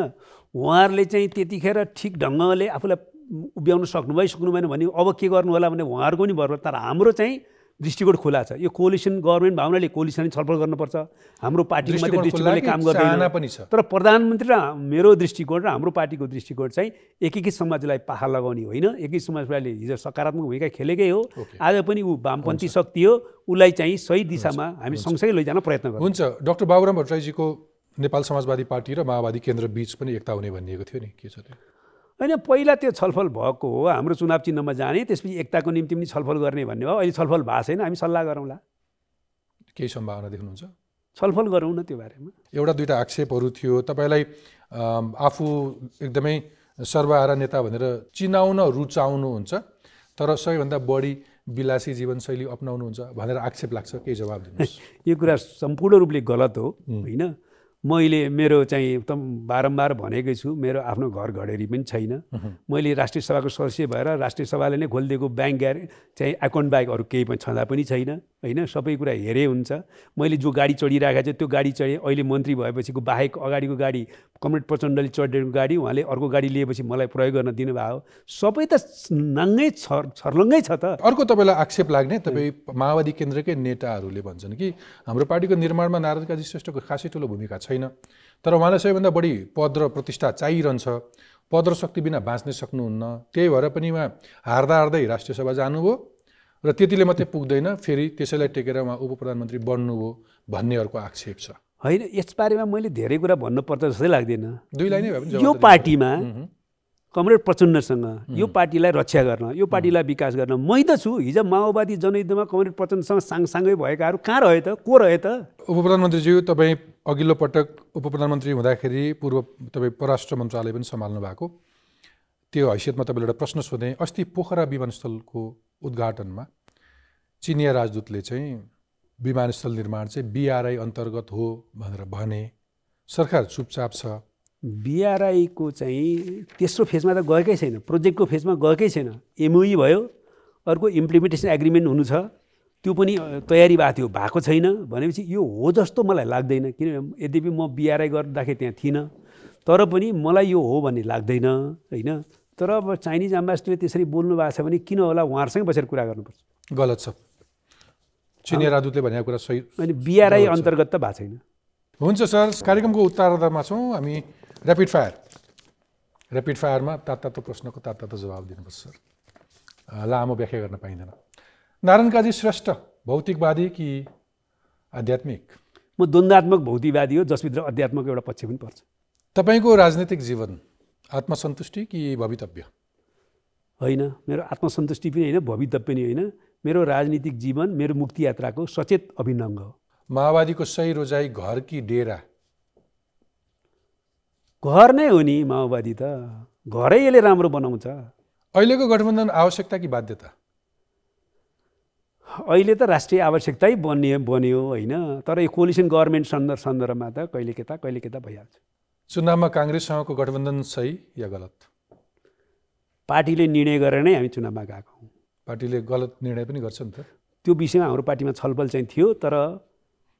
उहाँहरूले चाहिँ त्यतिखेर ठिक ढङ्गले आफूलाई उभ्याउन सक्नुभयो सक्नु भएन भने अब के गर्नु होला भने उहाँहरूको पनि भर तर हाम्रो चाहिँ दृष्टिकोण खुला छ यो कोलिसन गभर्मेन्ट भावनाले कोलिसन छलफल गर्नुपर्छ हाम्रो पार्टीको मात्रै दृष्टिकोणले काम गर्दैन पनि छ तर प्रधानमन्त्री र मेरो दृष्टिकोण र हाम्रो पार्टीको दृष्टिकोण चाहिँ एकीकृत समाजलाई पाहा लगाउने होइन एकीकृत समाजलाई हिजो सकारात्मक भूमिका खेलेकै हो आज पनि ऊ वामपन्थी शक्ति हो उसलाई चाहिँ सही दिशामा हामी सँगसँगै लैजान प्रयत्न गर्छौँ हुन्छ डक्टर बाबुराम भट्टराईजीको नेपाल समाजवादी पार्टी र माओवादी केन्द्र बिच पनि एकता हुने भनिएको थियो नि के छ होइन पहिला त्यो छलफल भएको हो हाम्रो चुनाव चिन्हमा जाने त्यसपछि एकताको निम्ति पनि छलफल गर्ने भन्ने हो अहिले छलफल भएको छैन हामी सल्लाह गरौँला केही सम्भावना देख्नुहुन्छ छलफल गरौँ न त्यो बारेमा एउटा दुईवटा आक्षेपहरू थियो तपाईँलाई आफू एकदमै सर्वहारा नेता भनेर चिनाउन रुचाउनुहुन्छ तर सबैभन्दा बढी विलासी जीवनशैली अप्नाउनुहुन्छ भनेर आक्षेप लाग्छ केही जवाब दिनु <laughs> यो कुरा सम्पूर्ण रूपले गलत हो होइन मैले मेरो चाहिँ एकदम बारम्बार भनेकै छु मेरो आफ्नो घर घडेरी पनि छैन मैले राष्ट्रिय सभाको सदस्य भएर राष्ट्रिय सभाले नै खोलिदिएको ब्याङ्क ग्यारे चाहिँ एकाउन्ट बाहेक अरू केही पनि छँदा पनि छैन होइन सबै कुरा हेरे हुन्छ मैले जो गाडी चढिरहेको छ त्यो गाडी चढेँ अहिले मन्त्री भएपछिको बाहेक अगाडिको गाडी कमरेड प्रचण्डले चढेको गाडी उहाँले अर्को गाडी लिएपछि मलाई प्रयोग गर्न दिनुभयो सबै त नाङ्गै छर छर्लङ्गै छ त अर्को तपाईँलाई आक्षेप लाग्ने तपाईँ माओवादी केन्द्रकै नेताहरूले भन्छन् कि हाम्रो पार्टीको निर्माणमा नारायणकाजी श्रेष्ठको खासै ठुलो भूमिका छैन तर उहाँलाई सबैभन्दा बढी पद र प्रतिष्ठा चाहिरहन्छ पद र शक्ति बिना बाँच्नै सक्नुहुन्न त्यही भएर पनि उहाँ हार्दा हार्दै राष्ट्रिय सभा जानुभयो र त्यतिले मात्रै पुग्दैन फेरि त्यसैलाई टेकेर उहाँ उप प्रधानमन्त्री बन्नुभयो भन्नेहरूको आक्षेप छ होइन यसबारेमा मैले धेरै कुरा भन्नुपर्छ जस्तै लाग्दैन दुईलाई नै यो पार्टीमा कमरेड प्रचण्डसँग यो पार्टीलाई रक्षा गर्न यो पार्टीलाई विकास गर्न मै त छु हिजो माओवादी जनयुद्धमा कमरेड प्रचण्डसँग साङसाङै भएकाहरू कहाँ रहे त को रहे त उप प्रधानमन्त्रीज्यू तपाईँ अघिल्लो पटक उप प्रधानमन्त्री हुँदाखेरि पूर्व तपाईँ परराष्ट्र मन्त्रालय पनि सम्हाल्नु भएको त्यो हैसियतमा तपाईँले एउटा प्रश्न सोधेँ अस्ति पोखरा विमानस्थलको उद्घाटनमा चिनिया राजदूतले चाहिँ विमानस्थल निर्माण चाहिँ बिआरआई अन्तर्गत हो भनेर भने सरकार चुपचाप छ बिआरआईको चाहिँ तेस्रो फेजमा त गएकै छैन प्रोजेक्टको फेजमा गएकै छैन एमओई e भयो अर्को इम्प्लिमेन्टेसन एग्रिमेन्ट हुनु छ त्यो पनि तयारी भएको थियो भएको छैन भनेपछि यो हो जस्तो मलाई लाग्दैन किनभने यद्यपि म बिआरआई गर्दाखेरि त्यहाँ थिइनँ तर पनि मलाई यो हो भन्ने लाग्दैन होइन तर अब चाइनिज एम्बेसडरले त्यसरी बोल्नु भएको छ भने किन होला उहाँहरूसँगै बसेर कुरा गर्नुपर्छ गलत छ चिनिया राजदूतले भनेको कुरा सही अनि बिआरआई अन्तर्गत त भएको छैन हुन्छ सर कार्यक्रमको उत्तरार्धमा छौँ हामी ऱ्यापिड फायर ऱ्यापिड फायरमा तात तातो प्रश्नको तात तातो जवाब दिनुपर्छ सर लामो व्याख्या गर्न पाइँदैन नारायण काजी श्रेष्ठ भौतिकवादी कि आध्यात्मिक म द्वन्दात्मक भौतिकवादी हो जसभित्र अध्यात्मको एउटा पक्ष पनि पर्छ तपाईँको राजनीतिक जीवन आत्मसन्तुष्टि कि भवितव्य होइन मेरो आत्मसन्तुष्टि पनि होइन भवितव्य पनि होइन मेरो राजनीतिक जीवन मेरो मुक्ति यात्राको सचेत अभिनङ्ग हो माओवादीको सही रोजाइ घर कि डेरा घर नै हो नि माओवादी त घरै यसले राम्रो बनाउँछ अहिलेको गठबन्धन आवश्यकता कि बाध्यता अहिले त राष्ट्रिय आवश्यकतै बनियो बन्यो होइन तर यो कोलिसन गभर्मेन्ट सन्दर्भ सन्दर्भमा त कहिले केता कहिले केता भइहाल्छ चुनावमा काङ्ग्रेससँगको गठबन्धन सही या गलत पार्टीले निर्णय गरेर नै हामी चुनावमा गएको हौँ पार्टीले गलत निर्णय पनि गर्छ नि त त्यो विषयमा हाम्रो पार्टीमा छलफल चाहिँ थियो तर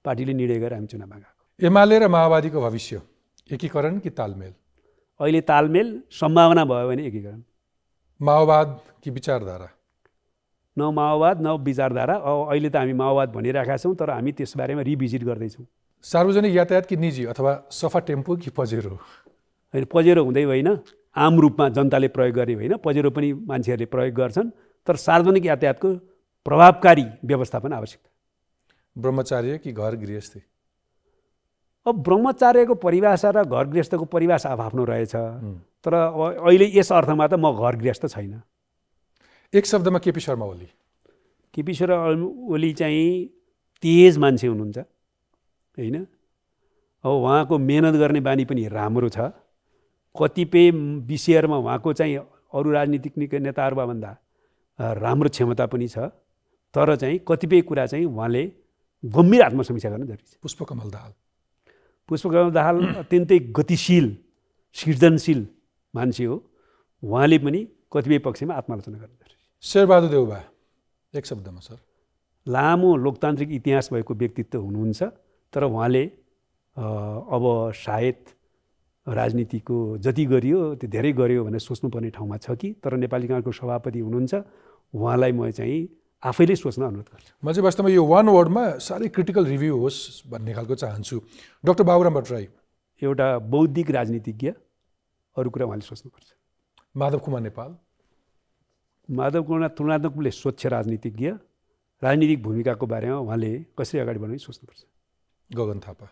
पार्टीले निर्णय गरेर हामी चुनावमा गएको एमाले र माओवादीको भविष्य एकीकरण कि तालमेल अहिले तालमेल सम्भावना भयो भने एकीकरण माओवाद कि विचारधारा न माओवाद न विचारधारा अहिले त हामी माओवाद भनिरहेका छौँ तर हामी त्यसबारेमा रिभिजिट गर्दैछौँ सार्वजनिक यातायात कि निजी अथवा सफा टेम्पो कि पजेरो होइन पजेरो हुँदै होइन आम रूपमा जनताले प्रयोग गर्ने होइन पजेरो पनि मान्छेहरूले प्रयोग गर्छन् तर सार्वजनिक यातायातको प्रभावकारी व्यवस्थापन छ ब्रह्मचार्य कि घर गृहस्थी अब ब्रह्मचार्यको परिभाषा र घर गृहस्थको परिभाषा आफ्नो रहेछ तर अब अहिले यस अर्थमा त म घर गृहस्थ छैन एक शब्दमा केपी शर्मा ओली केपी शर्मा ओली चाहिँ तेज मान्छे हुनुहुन्छ होइन अब उहाँको मेहनत गर्ने बानी पनि राम्रो छ कतिपय विषयहरूमा उहाँको चाहिँ अरू राजनीतिक नेताहरूमा भन्दा राम्रो क्षमता पनि छ तर चाहिँ कतिपय कुरा चाहिँ उहाँले गम्भीर आत्मसमीक्षा गर्न जरुरी छ पुष्पकमल दाहाल पुष्पकमल दाहाल अत्यन्तै गतिशील सृजनशील मान्छे हो उहाँले पनि कतिपय पक्षमा आत्मालोचना गर्न जरुरी शेरबहादुर देउबा एक शब्दमा सर लामो लोकतान्त्रिक इतिहास भएको व्यक्तित्व हुनुहुन्छ तर उहाँले अब सायद राजनीतिको जति गरियो त्यो धेरै गरियो भनेर सोच्नुपर्ने ठाउँमा छ कि तर नेपाली काङ्ग्रेसको सभापति हुनुहुन्छ उहाँलाई म चाहिँ आफैले सोच्न अनुरोध गर्छु म चाहिँ वास्तवमा यो वान वर्डमा साह्रै क्रिटिकल रिभ्यू होस् भन्ने खालको चाहन्छु डक्टर बाबुराम भट्टराई एउटा बौद्धिक राजनीतिज्ञ अरू कुरा उहाँले सोच्नुपर्छ माधव कुमार नेपाल माधव कुमार तुलनात्मकले स्वच्छ राजनीतिज्ञ राजनीतिक भूमिकाको बारेमा उहाँले कसरी अगाडि बढाउने सोच्नुपर्छ गगन थापा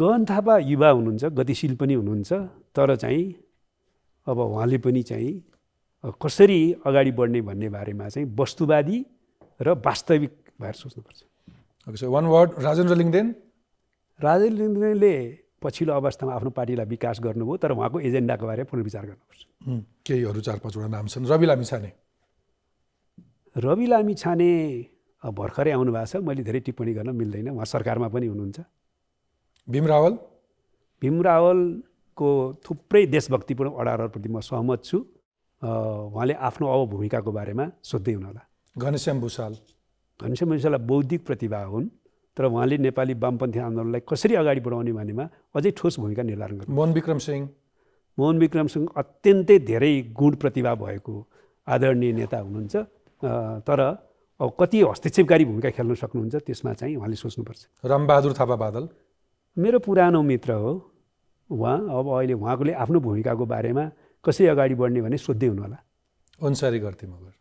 गगन थापा युवा हुनुहुन्छ गतिशील पनि हुनुहुन्छ तर चाहिँ अब उहाँले पनि चाहिँ कसरी अगाडि बढ्ने भन्ने बारेमा चाहिँ वस्तुवादी र वास्तविक भएर सोच्नुपर्छ वान वर्ड राजेन्द्र लिङ्गदेन राजेन्द्र लिङ्गदेनले पछिल्लो अवस्थामा आफ्नो पार्टीलाई विकास गर्नुभयो तर उहाँको एजेन्डाको बारेमा पुनर्विचार गर्नुपर्छ केहीहरू चार पाँचवटा नाम छन् रवि लामी छाने रवि लामी छाने भर्खरै आउनु भएको छ मैले धेरै टिप्पणी गर्न मिल्दैन उहाँ सरकारमा पनि हुनुहुन्छ भीम रावल भीम रावलको थुप्रै देशभक्तिपूर्ण अडारहरूप्रति म सहमत छु उहाँले आफ्नो अब भूमिकाको बारेमा सोध्दै हुनुहोला घनश्याम भूषाल घनश्याम भूषाल बौद्धिक प्रतिभा हुन् तर उहाँले नेपाली वामपन्थी आन्दोलनलाई कसरी अगाडि बढाउने भन्नेमा अझै ठोस भूमिका निर्धारण गर्नु मोहन विक्रम सिंह मोहन विक्रम सिंह अत्यन्तै धेरै गुण प्रतिभा भएको आदरणीय नेता हुनुहुन्छ तर अब कति हस्तक्षेपकारी भूमिका खेल्न सक्नुहुन्छ त्यसमा चाहिँ उहाँले सोच्नुपर्छ रामबहादुर थापा बादल मेरो पुरानो मित्र हो उहाँ अब अहिले उहाँकोले आफ्नो भूमिकाको बारेमा कसरी अगाडि बढ्ने भने सोध्दै हुनु होला उनसरी घरती मगर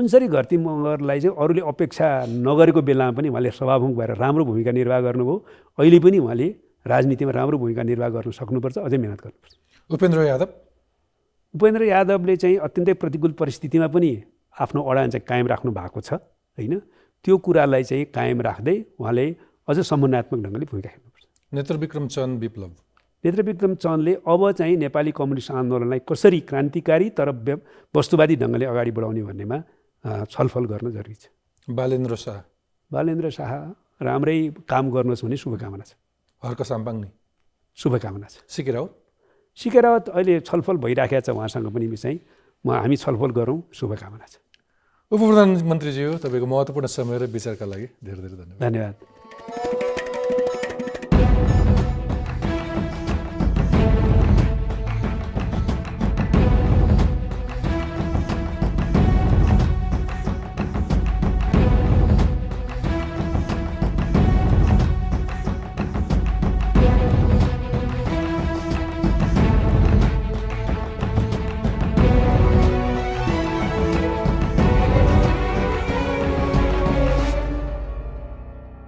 उनसरी घरती मगरलाई चाहिँ अरूले अपेक्षा नगरेको बेलामा पनि उहाँले सभामुख भएर राम्रो भूमिका निर्वाह गर्नुभयो अहिले पनि उहाँले राजनीतिमा राम्रो भूमिका निर्वाह गर्न सक्नुपर्छ अझै मिहिनेत गर्नुपर्छ उपेन्द्र यादव उपेन्द्र यादवले चाहिँ अत्यन्तै प्रतिकूल परिस्थितिमा पनि आफ्नो अडान चाहिँ कायम राख्नु भएको छ होइन त्यो कुरालाई चाहिँ कायम राख्दै उहाँले अझ समन्वयात्मक ढङ्गले भूमिका खेल्नुपर्छ नेत्र चन्द विप्लव नेत्रविक्रम चन्दले अब चाहिँ नेपाली कम्युनिस्ट आन्दोलनलाई कसरी क्रान्तिकारी तर वस्तुवादी ढङ्गले अगाडि बढाउने भन्नेमा छलफल गर्न जरुरी छ बालेन्द्र शाह बालेन्द्र शाह राम्रै काम गर्नुहोस् भन्ने शुभकामना छ हर्क साम्पाङ शुभकामना छ सिकेरावत सिकेरावत अहिले छलफल भइराखेको छ उहाँसँग पनि चाहिँ म हामी छलफल गरौँ शुभकामना छ उप प्रधानमन्त्रीज्यू तपाईँको महत्त्वपूर्ण समय र विचारका लागि धेरै धेरै धन्यवाद धन्यवाद